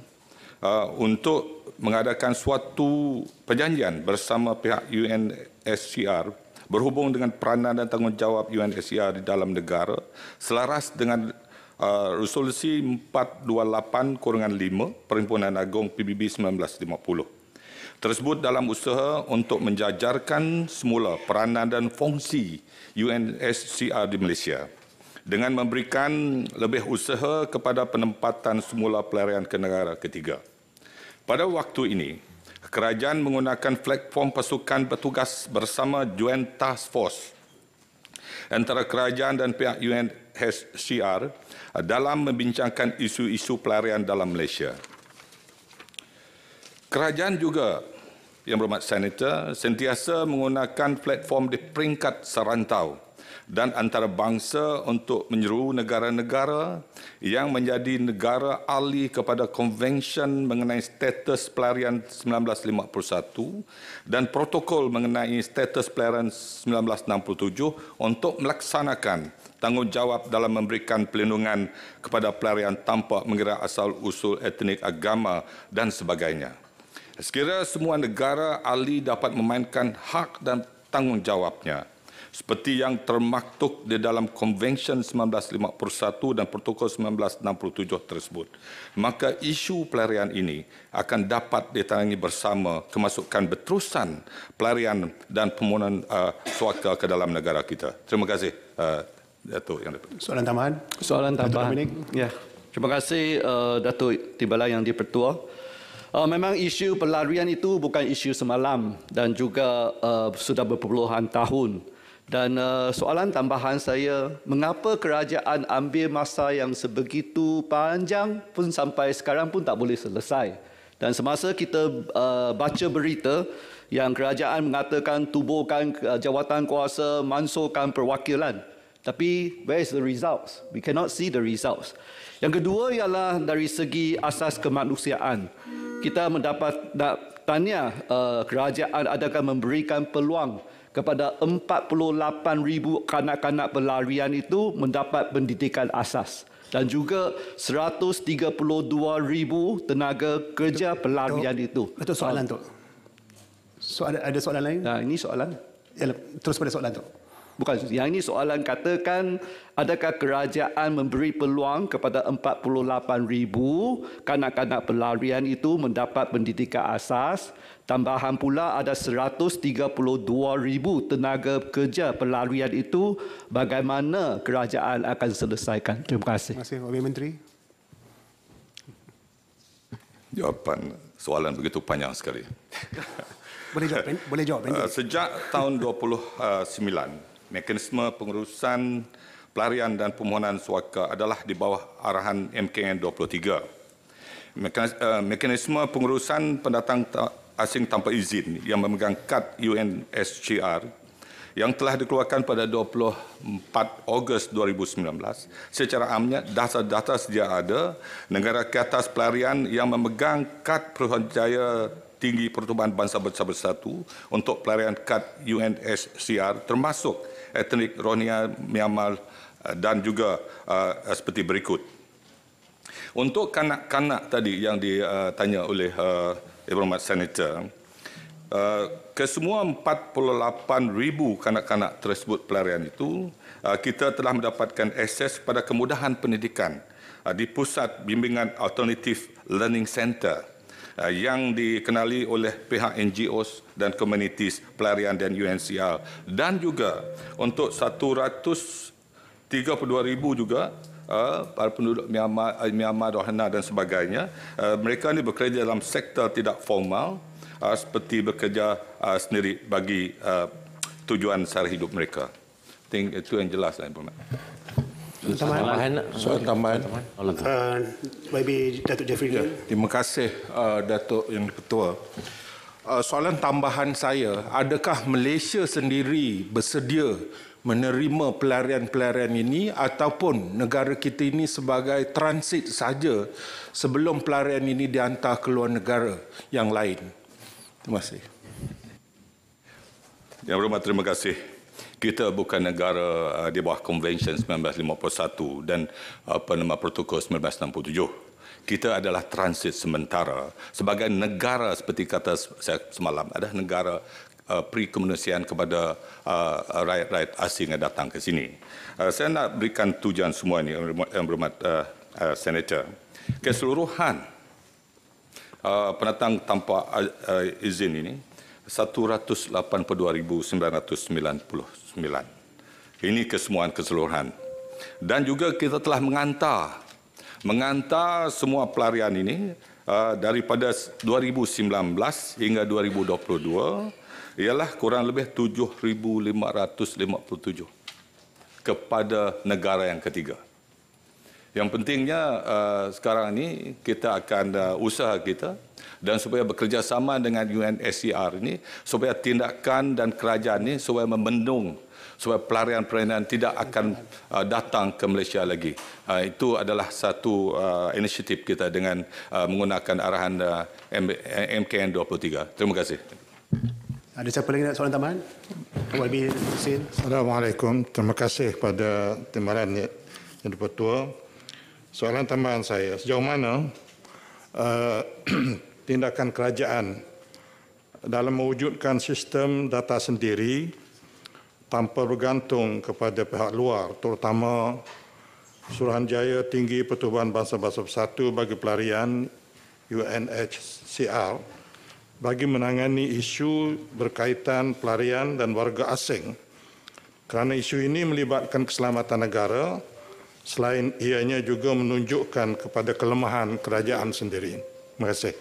untuk mengadakan suatu perjanjian bersama pihak UNSCR berhubung dengan peranan dan tanggungjawab UNSCR di dalam negara selaras dengan uh, resolusi 428-5 Perhimpunan Agong PBB 1950 tersebut dalam usaha untuk menjajarkan semula peranan dan fungsi UNSCR di Malaysia dengan memberikan lebih usaha kepada penempatan semula pelarian ke negara ketiga. Pada waktu ini, Kerajaan menggunakan platform pasukan bertugas bersama Joint Task Force antara kerajaan dan pihak UNHCR dalam membincangkan isu-isu pelarian dalam Malaysia. Kerajaan juga yang berhormat Senator sentiasa menggunakan platform di peringkat serantau dan antara bangsa untuk menyeru negara-negara yang menjadi negara ahli kepada Konvensyen mengenai Status Pelarian 1951 dan Protokol mengenai Status Pelarian 1967 untuk melaksanakan tanggungjawab dalam memberikan pelindungan kepada pelarian tanpa mengira asal-usul etnik agama dan sebagainya. Sekiranya semua negara ahli dapat memainkan hak dan tanggungjawabnya, seperti yang termaktub di dalam Convention 1951 dan Protokol 1967 tersebut. Maka isu pelarian ini akan dapat ditangani bersama kemasukan berterusan pelarian dan pembangunan uh, suaka ke dalam negara kita. Terima kasih uh, Datuk Yang Soalan tambahan? Soalan tambahan. Ya. Terima kasih uh, Datuk Tibala Yang Dipertua. Uh, memang isu pelarian itu bukan isu semalam dan juga uh, sudah berpuluhan tahun. Dan uh, soalan tambahan saya, mengapa kerajaan ambil masa yang sebegitu panjang pun sampai sekarang pun tak boleh selesai? Dan semasa kita uh, baca berita yang kerajaan mengatakan tubuhkan uh, jawatan kuasa, mansuhkan perwakilan. Tapi where is the results? We cannot see the results. Yang kedua ialah dari segi asas kemanusiaan. Kita mendapat nak tanya uh, kerajaan adakah memberikan peluang kepada 48,000 kanak-kanak berlarian itu mendapat pendidikan asas dan juga 132,000 tenaga kerja pelarian itu. Itu soalan ah. tu. So, ada, soalan lain? Nah, ini soalan. Ya, terus pada soalan tu. Bukan, yang ini soalan katakan adakah kerajaan memberi peluang kepada 48,000 kanak-kanak pelarian itu mendapat pendidikan asas Tambahan pula ada 132,000 tenaga kerja pelarian itu bagaimana kerajaan akan selesaikan? Terima kasih. Terima kasih, Pak Menteri. Jawapan soalan begitu panjang sekali. boleh jawab, boleh jawab. Uh, sejak tahun 29, mekanisme pengurusan pelarian dan permohonan suaka adalah di bawah arahan MKN 23. Uh, mekanisme pengurusan pendatang asing tanpa izin yang memegang kad UNSCR yang telah dikeluarkan pada 24 Ogos 2019 secara amnya data-data sedia ada negara ke atas pelarian yang memegang kad Perhentian Tinggi Pertubuhan Bangsa-Bangsa Bersatu untuk pelarian kad UNSCR termasuk etnik Rohingya Myanmar eh, dan juga uh, seperti berikut. Untuk kanak-kanak tadi yang ditanya eh, oleh uh, Ibrahimat Senator. Uh, 48 ribu kanak-kanak tersebut pelarian itu, uh, kita telah mendapatkan akses pada kemudahan pendidikan uh, di Pusat Bimbingan Alternative Learning Center uh, yang dikenali oleh pihak NGOs dan komunitis pelarian dan UNCR dan juga untuk 132 ribu juga Eh, para penduduk Myanmar, eh, Myanmar Rohana dan sebagainya. Eh, mereka ini bekerja dalam sektor tidak formal seperti bekerja sendiri bagi tujuan sara hidup mereka. Think itu yang jelas lah, Soalan tambahan. Soalan tambahan. Uh, Datuk Jeffrey. Ya, terima kasih Datuk yang ketua. soalan tambahan saya, adakah Malaysia sendiri bersedia menerima pelarian-pelarian ini ataupun negara kita ini sebagai transit saja sebelum pelarian ini dihantar ke luar negara yang lain. Terima kasih. Yang berhormat, terima kasih. Kita bukan negara uh, di bawah Convention 1951 dan apa uh, nama Protokol 1967 kita adalah transit sementara sebagai negara seperti kata saya semalam ada negara uh, kemanusiaan kepada uh, rakyat-rakyat asing yang datang ke sini. Uh, saya nak berikan tujuan semua ini yang berhormat uh, uh, Senator. Keseluruhan uh, penatang tanpa uh, izin ini 182,999. Ini kesemuan keseluruhan. Dan juga kita telah mengantar mengantar semua pelarian ini uh, daripada 2019 hingga 2022 ialah kurang lebih 7,557 kepada negara yang ketiga. Yang pentingnya eh, sekarang ini kita akan eh, usaha kita dan supaya bekerjasama dengan UNSCR ini supaya tindakan dan kerajaan ini supaya membendung supaya pelarian-pelarian tidak akan eh, datang ke Malaysia lagi. Itu adalah satu inisiatif kita dengan menggunakan arahan MKN 23. Terima kasih. Ada siapa lagi nak soalan tambahan? YB Hussein. Assalamualaikum. Terima kasih kepada timbalan yang dipertua. Soalan tambahan saya, sejauh mana uh, tindakan kerajaan dalam mewujudkan sistem data sendiri tanpa bergantung kepada pihak luar, terutama Suruhanjaya Tinggi Pertubuhan Bangsa-Bangsa Bersatu bagi pelarian UNHCR bagi menangani isu berkaitan pelarian dan warga asing. Kerana isu ini melibatkan keselamatan negara, selain ianya juga menunjukkan kepada kelemahan kerajaan sendiri. Terima kasih.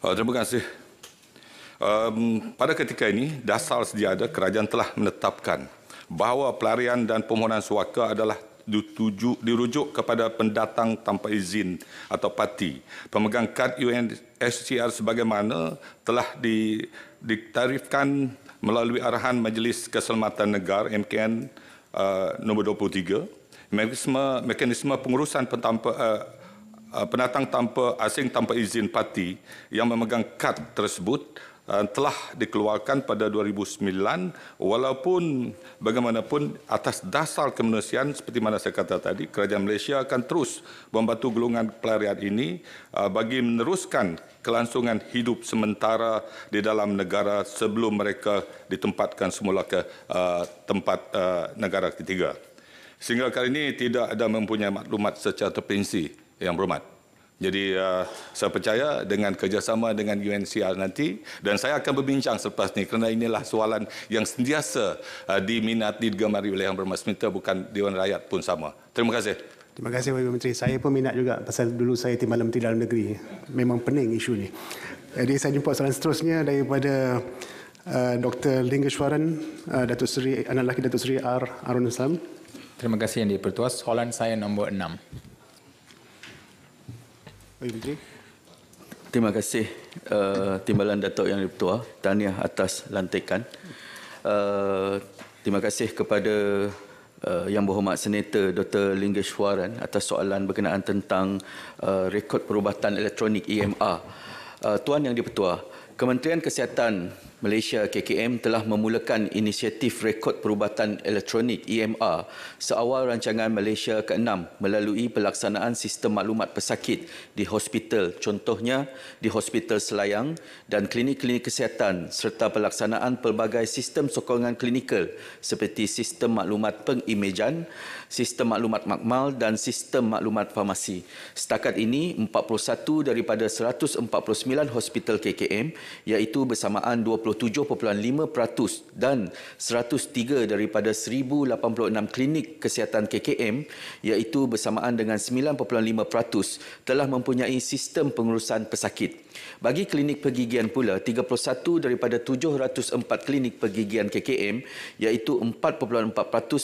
Oh, terima kasih. Um, pada ketika ini, dasar sedia ada kerajaan telah menetapkan bahawa pelarian dan permohonan suaka adalah Ditujuk, dirujuk kepada pendatang tanpa izin atau parti. Pemegang kad UNSCR sebagaimana telah di, ditarifkan melalui arahan Majlis Keselamatan Negara MKN uh, nombor 23 mekanisme mekanisme pengurusan pentampa, uh, uh, penatang tanpa asing tanpa izin parti yang memegang kad tersebut Uh, telah dikeluarkan pada 2009 walaupun bagaimanapun atas dasar kemanusiaan seperti mana saya kata tadi kerajaan Malaysia akan terus membantu golongan pelarian ini uh, bagi meneruskan kelangsungan hidup sementara di dalam negara sebelum mereka ditempatkan semula ke uh, tempat negara ketiga sehingga kali ini tidak ada mempunyai maklumat secara terperinci yang berhormat jadi uh, saya percaya dengan kerjasama dengan UNCR nanti dan saya akan berbincang selepas ini kerana inilah soalan yang sentiasa uh, diminati digemari oleh yang bermasmita bukan Dewan Rakyat pun sama. Terima kasih. Terima kasih Pak Menteri. Saya pun minat juga pasal dulu saya Timbalan di Dalam Negeri. Memang pening isu ni. Jadi saya jumpa soalan seterusnya daripada uh, Dr. Lingeshwaran, uh, Datuk Seri, anak Laki Datuk Seri R. Arun Islam. Terima kasih yang di Pertua. Soalan saya nombor enam. Menteri. Oh, terima kasih uh, Timbalan Datuk Yang Dipertua. Tahniah atas lantikan. Uh, terima kasih kepada uh, Yang Berhormat Senator Dr. Lingeshwaran atas soalan berkenaan tentang uh, rekod perubatan elektronik EMR. Uh, Tuan Yang Dipertua, Kementerian Kesihatan Malaysia KKM telah memulakan inisiatif rekod perubatan elektronik EMR seawal rancangan Malaysia ke-6 melalui pelaksanaan sistem maklumat pesakit di hospital contohnya di Hospital Selayang dan klinik-klinik kesihatan serta pelaksanaan pelbagai sistem sokongan klinikal seperti sistem maklumat pengimejan sistem maklumat makmal dan sistem maklumat farmasi. Setakat ini, 41 daripada 149 hospital KKM iaitu bersamaan 27.5% dan 103 daripada 1086 klinik kesihatan KKM iaitu bersamaan dengan 9.5% telah mempunyai sistem pengurusan pesakit. Bagi klinik pergigian pula, 31 daripada 704 klinik pergigian KKM iaitu 4.4%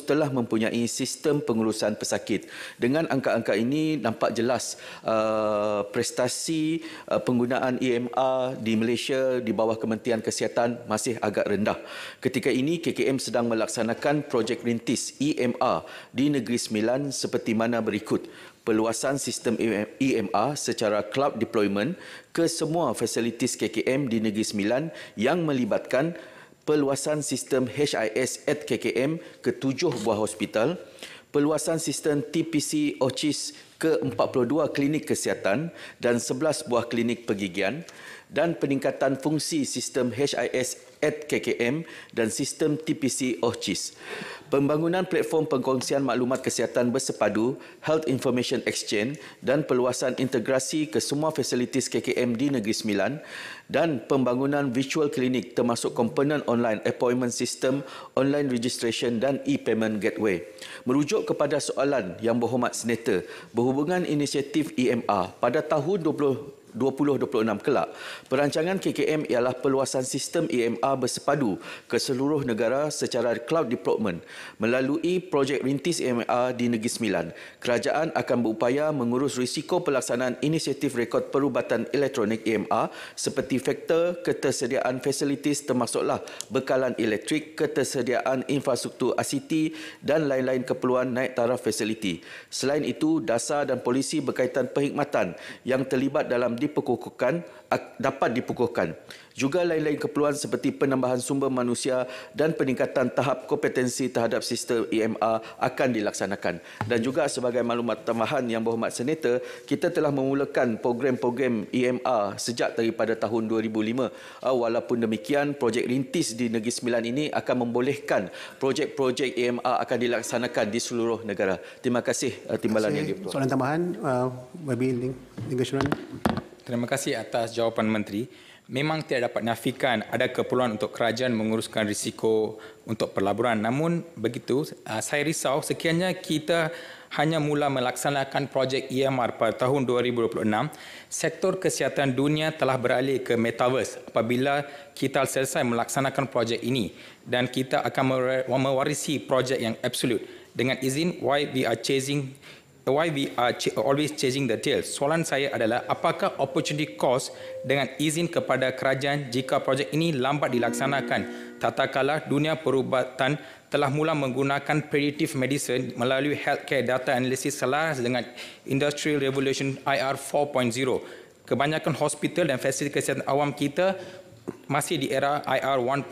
telah mempunyai sistem sistem pengurusan pesakit. Dengan angka-angka ini nampak jelas uh, prestasi uh, penggunaan EMR di Malaysia di bawah Kementerian Kesihatan masih agak rendah. Ketika ini KKM sedang melaksanakan projek rintis EMR di Negeri Sembilan seperti mana berikut. peluasan sistem EMR e secara cloud deployment ke semua fasilitis KKM di Negeri Sembilan yang melibatkan peluasan sistem HIS at KKM ke tujuh buah hospital, perluasan sistem TPC Ochis ke 42 klinik kesihatan dan 11 buah klinik pergigian dan peningkatan fungsi sistem HIS at KKM dan sistem TPC OHCIS. Pembangunan platform pengkongsian maklumat kesihatan bersepadu, Health Information Exchange dan peluasan integrasi ke semua fasilitis KKM di Negeri Sembilan dan pembangunan virtual klinik termasuk komponen online appointment system, online registration dan e-payment gateway. Merujuk kepada soalan yang berhormat Senator, berhubungan inisiatif EMR pada tahun 2026 kelak. Perancangan KKM ialah peluasan sistem EMR bersepadu ke seluruh negara secara cloud deployment melalui projek rintis EMR di Negeri Sembilan. Kerajaan akan berupaya mengurus risiko pelaksanaan inisiatif rekod perubatan elektronik EMR seperti faktor ketersediaan facilities termasuklah bekalan elektrik, ketersediaan infrastruktur ICT dan lain-lain keperluan naik taraf facility Selain itu, dasar dan polisi berkaitan perkhidmatan yang terlibat dalam di diperkukuhkan dapat dipukuhkan. Juga lain-lain keperluan seperti penambahan sumber manusia dan peningkatan tahap kompetensi terhadap sistem EMA akan dilaksanakan. Dan juga sebagai maklumat tambahan yang berhormat Senator, kita telah memulakan program-program EMA sejak daripada tahun 2005. Ah, walaupun demikian, projek rintis di Negeri Sembilan ini akan membolehkan projek-projek EMA akan dilaksanakan di seluruh negara. Terima kasih ah, timbalan yang diperoleh. Soalan tambahan, uh, ah, maybe link, link terima kasih atas jawapan Menteri. Memang tidak dapat nafikan ada keperluan untuk kerajaan menguruskan risiko untuk pelaburan. Namun begitu, ah, saya risau sekiannya kita hanya mula melaksanakan projek EMR pada tahun 2026, sektor kesihatan dunia telah beralih ke Metaverse apabila kita selesai melaksanakan projek ini dan kita akan mewarisi projek yang absolut Dengan izin, why we are chasing why we are always changing the tail. Soalan saya adalah apakah opportunity cost dengan izin kepada kerajaan jika projek ini lambat dilaksanakan? Tatkala dunia perubatan telah mula menggunakan predictive medicine melalui healthcare data analysis selaras dengan Industrial Revolution IR 4.0. Kebanyakan hospital dan fasiliti kesihatan awam kita masih di era IR 1.0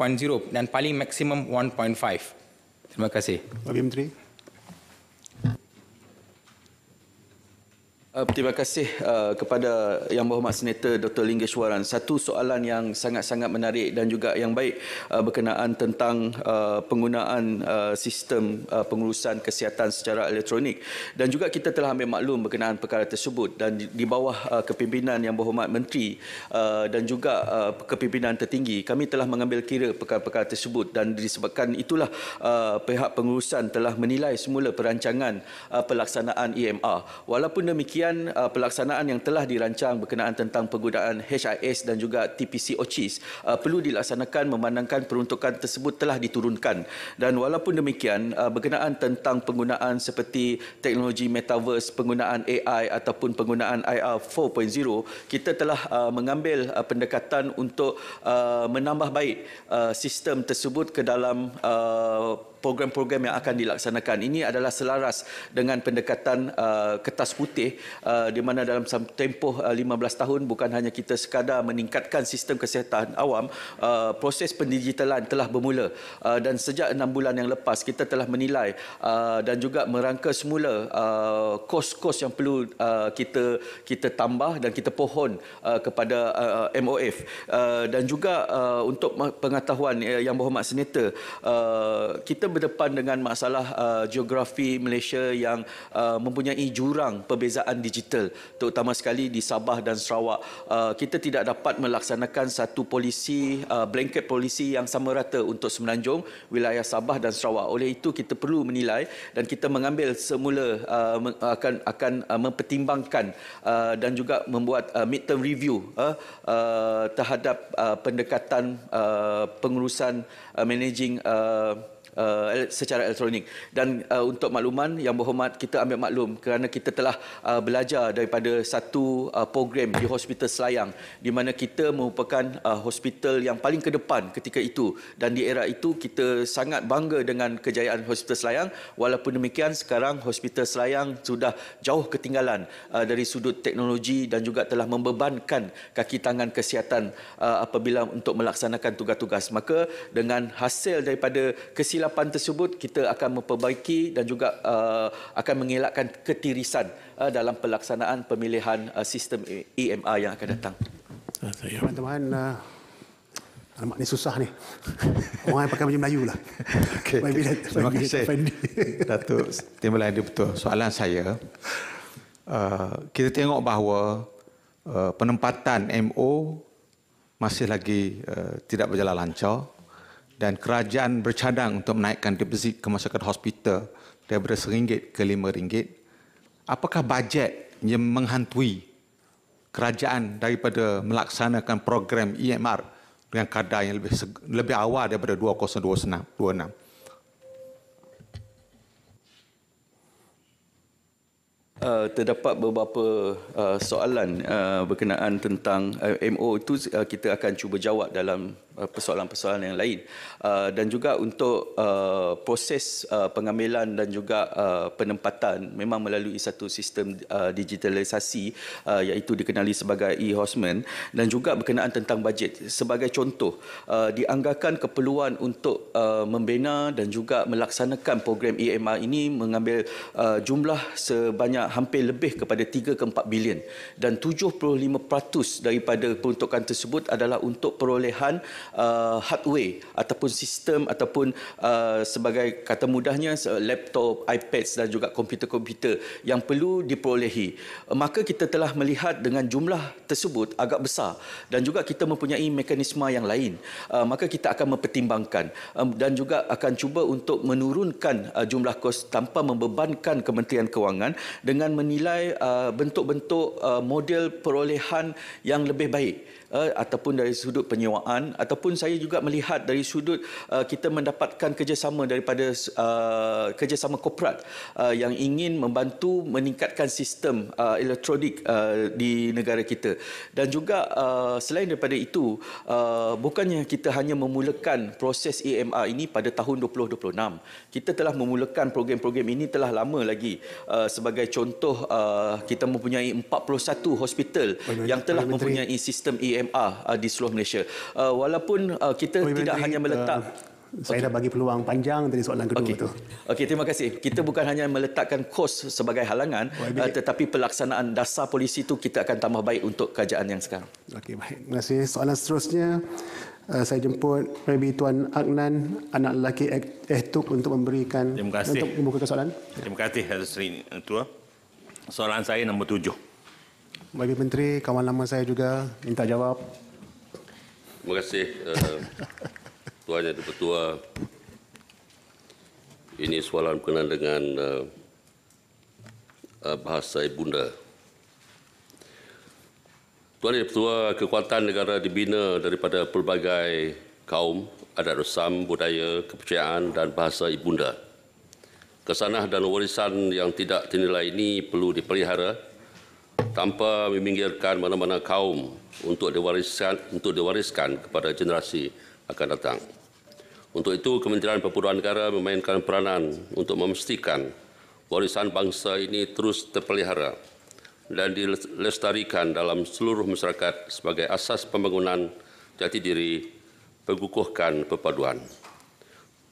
dan paling maksimum 1.5. Terima kasih. Pak Menteri. Uh, terima kasih uh, kepada Yang Berhormat Senator Dr. Linggeshwaran. Satu soalan yang sangat-sangat menarik dan juga yang baik uh, berkenaan tentang uh, penggunaan uh, sistem uh, pengurusan kesihatan secara elektronik. Dan juga kita telah ambil maklum berkenaan perkara tersebut dan di, bawah uh, kepimpinan Yang Berhormat Menteri uh, dan juga uh, kepimpinan tertinggi, kami telah mengambil kira perkara-perkara tersebut dan disebabkan itulah uh, pihak pengurusan telah menilai semula perancangan uh, pelaksanaan EMR. Walaupun demikian, kajian uh, pelaksanaan yang telah dirancang berkenaan tentang penggunaan HIS dan juga TPC OCIS uh, perlu dilaksanakan memandangkan peruntukan tersebut telah diturunkan dan walaupun demikian uh, berkenaan tentang penggunaan seperti teknologi metaverse penggunaan AI ataupun penggunaan IR 4.0 kita telah uh, mengambil uh, pendekatan untuk uh, menambah baik uh, sistem tersebut ke dalam uh, program-program yang akan dilaksanakan. Ini adalah selaras dengan pendekatan uh, kertas putih uh, di mana dalam tempoh uh, 15 tahun bukan hanya kita sekadar meningkatkan sistem kesihatan awam, uh, proses pendigitalan telah bermula uh, dan sejak 6 bulan yang lepas kita telah menilai uh, dan juga merangka semula uh, kos-kos yang perlu uh, kita kita tambah dan kita pohon uh, kepada uh, MOF uh, dan juga uh, untuk pengetahuan uh, yang berhormat senator uh, kita berdepan dengan masalah uh, geografi Malaysia yang uh, mempunyai jurang perbezaan digital terutama sekali di Sabah dan Sarawak uh, kita tidak dapat melaksanakan satu polisi uh, blanket polisi yang sama rata untuk semenanjung wilayah Sabah dan Sarawak oleh itu kita perlu menilai dan kita mengambil semula uh, akan akan uh, mempertimbangkan uh, dan juga membuat uh, midterm review uh, uh, terhadap uh, pendekatan uh, pengurusan uh, managing uh, Uh, secara elektronik dan uh, untuk makluman yang berhormat kita ambil maklum kerana kita telah uh, belajar daripada satu uh, program di Hospital Selayang di mana kita merupakan uh, hospital yang paling ke depan ketika itu dan di era itu kita sangat bangga dengan kejayaan Hospital Selayang walaupun demikian sekarang Hospital Selayang sudah jauh ketinggalan uh, dari sudut teknologi dan juga telah membebankan kaki tangan kesihatan uh, apabila untuk melaksanakan tugas-tugas maka dengan hasil daripada kesihatan kesilapan tersebut kita akan memperbaiki dan juga uh, akan mengelakkan ketirisan uh, dalam pelaksanaan pemilihan uh, sistem EMR e yang akan datang. Ya. Teman-teman, Alamak ni susah ni. Orang yang pakai baju Melayu lah. Okay, okay. Bila, Terima kasih. Datuk Timbalan ada betul. Soalan saya, uh, kita tengok bahawa uh, penempatan MO masih lagi uh, tidak berjalan lancar dan kerajaan bercadang untuk menaikkan deposit kemasukan hospital daripada RM1 ke RM5. Apakah bajet yang menghantui kerajaan daripada melaksanakan program EMR dengan kadar yang lebih lebih awal daripada 2026? Uh, terdapat beberapa uh, soalan uh, berkenaan tentang uh, MO itu uh, kita akan cuba jawab dalam uh, persoalan-persoalan yang lain uh, dan juga untuk uh, proses uh, pengambilan dan juga uh, penempatan memang melalui satu sistem uh, digitalisasi uh, iaitu dikenali sebagai e-horseman dan juga berkenaan tentang bajet sebagai contoh uh, dianggarkan keperluan untuk uh, membina dan juga melaksanakan program EMR ini mengambil uh, jumlah sebanyak hampir lebih kepada 3 ke 4 bilion dan 75% daripada peruntukan tersebut adalah untuk perolehan uh, hardware ataupun sistem ataupun uh, sebagai kata mudahnya laptop, iPads dan juga komputer-komputer yang perlu diperolehi. Uh, maka kita telah melihat dengan jumlah tersebut agak besar dan juga kita mempunyai mekanisme yang lain. Uh, maka kita akan mempertimbangkan um, dan juga akan cuba untuk menurunkan uh, jumlah kos tanpa membebankan Kementerian Kewangan dengan dengan menilai uh, bentuk-bentuk uh, model perolehan yang lebih baik uh, ataupun dari sudut penyewaan ataupun saya juga melihat dari sudut uh, kita mendapatkan kerjasama daripada uh, kerjasama korporat uh, yang ingin membantu meningkatkan sistem uh, elektronik uh, di negara kita dan juga uh, selain daripada itu uh, bukannya kita hanya memulakan proses EMR ini pada tahun 2026 kita telah memulakan program-program ini telah lama lagi uh, sebagai contoh uh, kita mempunyai 41 hospital yang telah mempunyai sistem EMR PMA uh, di seluruh Malaysia. Uh, walaupun uh, kita Puan tidak hanya meletak uh, saya okay. dah bagi peluang panjang tadi soalan kedua okay. tu. Okey, terima kasih. Kita bukan hanya meletakkan kos sebagai halangan uh, tetapi pelaksanaan dasar polisi itu kita akan tambah baik untuk kerajaan yang sekarang. Okey, baik. Terima kasih. Soalan seterusnya uh, saya jemput Rabi Tuan Agnan anak lelaki Ehtuk untuk memberikan terima kasih. untuk membuka soalan. Terima kasih Hazrin Tua. Soalan saya nombor tujuh. Wabi Menteri, kawan lama saya juga minta jawab. Terima kasih uh, Tuan Yang Ketua. Ini soalan berkenaan dengan uh, uh, bahasa ibunda. Tuan Yang Ketua, kekuatan negara dibina daripada pelbagai kaum, adat resam, budaya, kepercayaan dan bahasa ibunda. Kesanah dan warisan yang tidak ternilai ini perlu dipelihara tanpa meminggirkan mana-mana kaum untuk diwariskan untuk diwariskan kepada generasi akan datang. Untuk itu Kementerian Perpuluhan Negara memainkan peranan untuk memastikan warisan bangsa ini terus terpelihara dan dilestarikan dalam seluruh masyarakat sebagai asas pembangunan jati diri pengukuhkan perpaduan.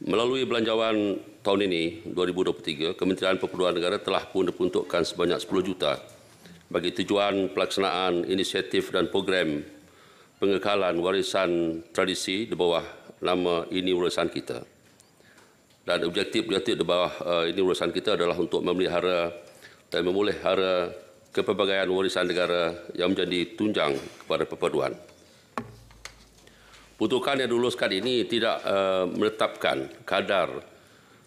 Melalui belanjawan tahun ini 2023, Kementerian Perpuluhan Negara telah pun diperuntukkan sebanyak 10 juta bagi tujuan pelaksanaan inisiatif dan program pengekalan warisan tradisi di bawah nama ini urusan kita. Dan objektif-objektif di bawah eh, ini urusan kita adalah untuk memelihara dan memulihara kepelbagaian warisan negara yang menjadi tunjang kepada perpaduan. Putukan yang diluluskan ini tidak eh, menetapkan kadar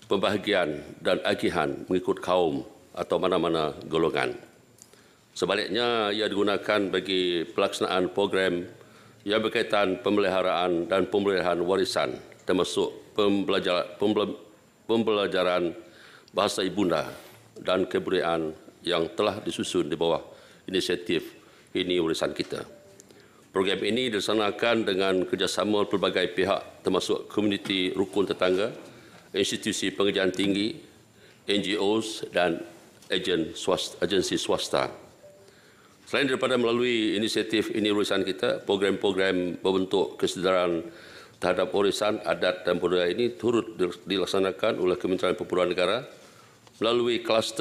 pembahagian dan agihan mengikut kaum atau mana-mana golongan. Sebaliknya, ia digunakan bagi pelaksanaan program yang berkaitan pemeliharaan dan pemeliharaan warisan termasuk pembelajar, pembelajaran bahasa ibunda dan kebudayaan yang telah disusun di bawah inisiatif ini warisan kita. Program ini dilaksanakan dengan kerjasama pelbagai pihak termasuk komuniti rukun tetangga, institusi pengajian tinggi, NGOs dan agen swasta, agensi swasta. Selain daripada melalui inisiatif ini urusan kita, program-program membentuk kesedaran terhadap urusan adat dan budaya ini turut dilaksanakan oleh Kementerian Perpuluhan Negara melalui kluster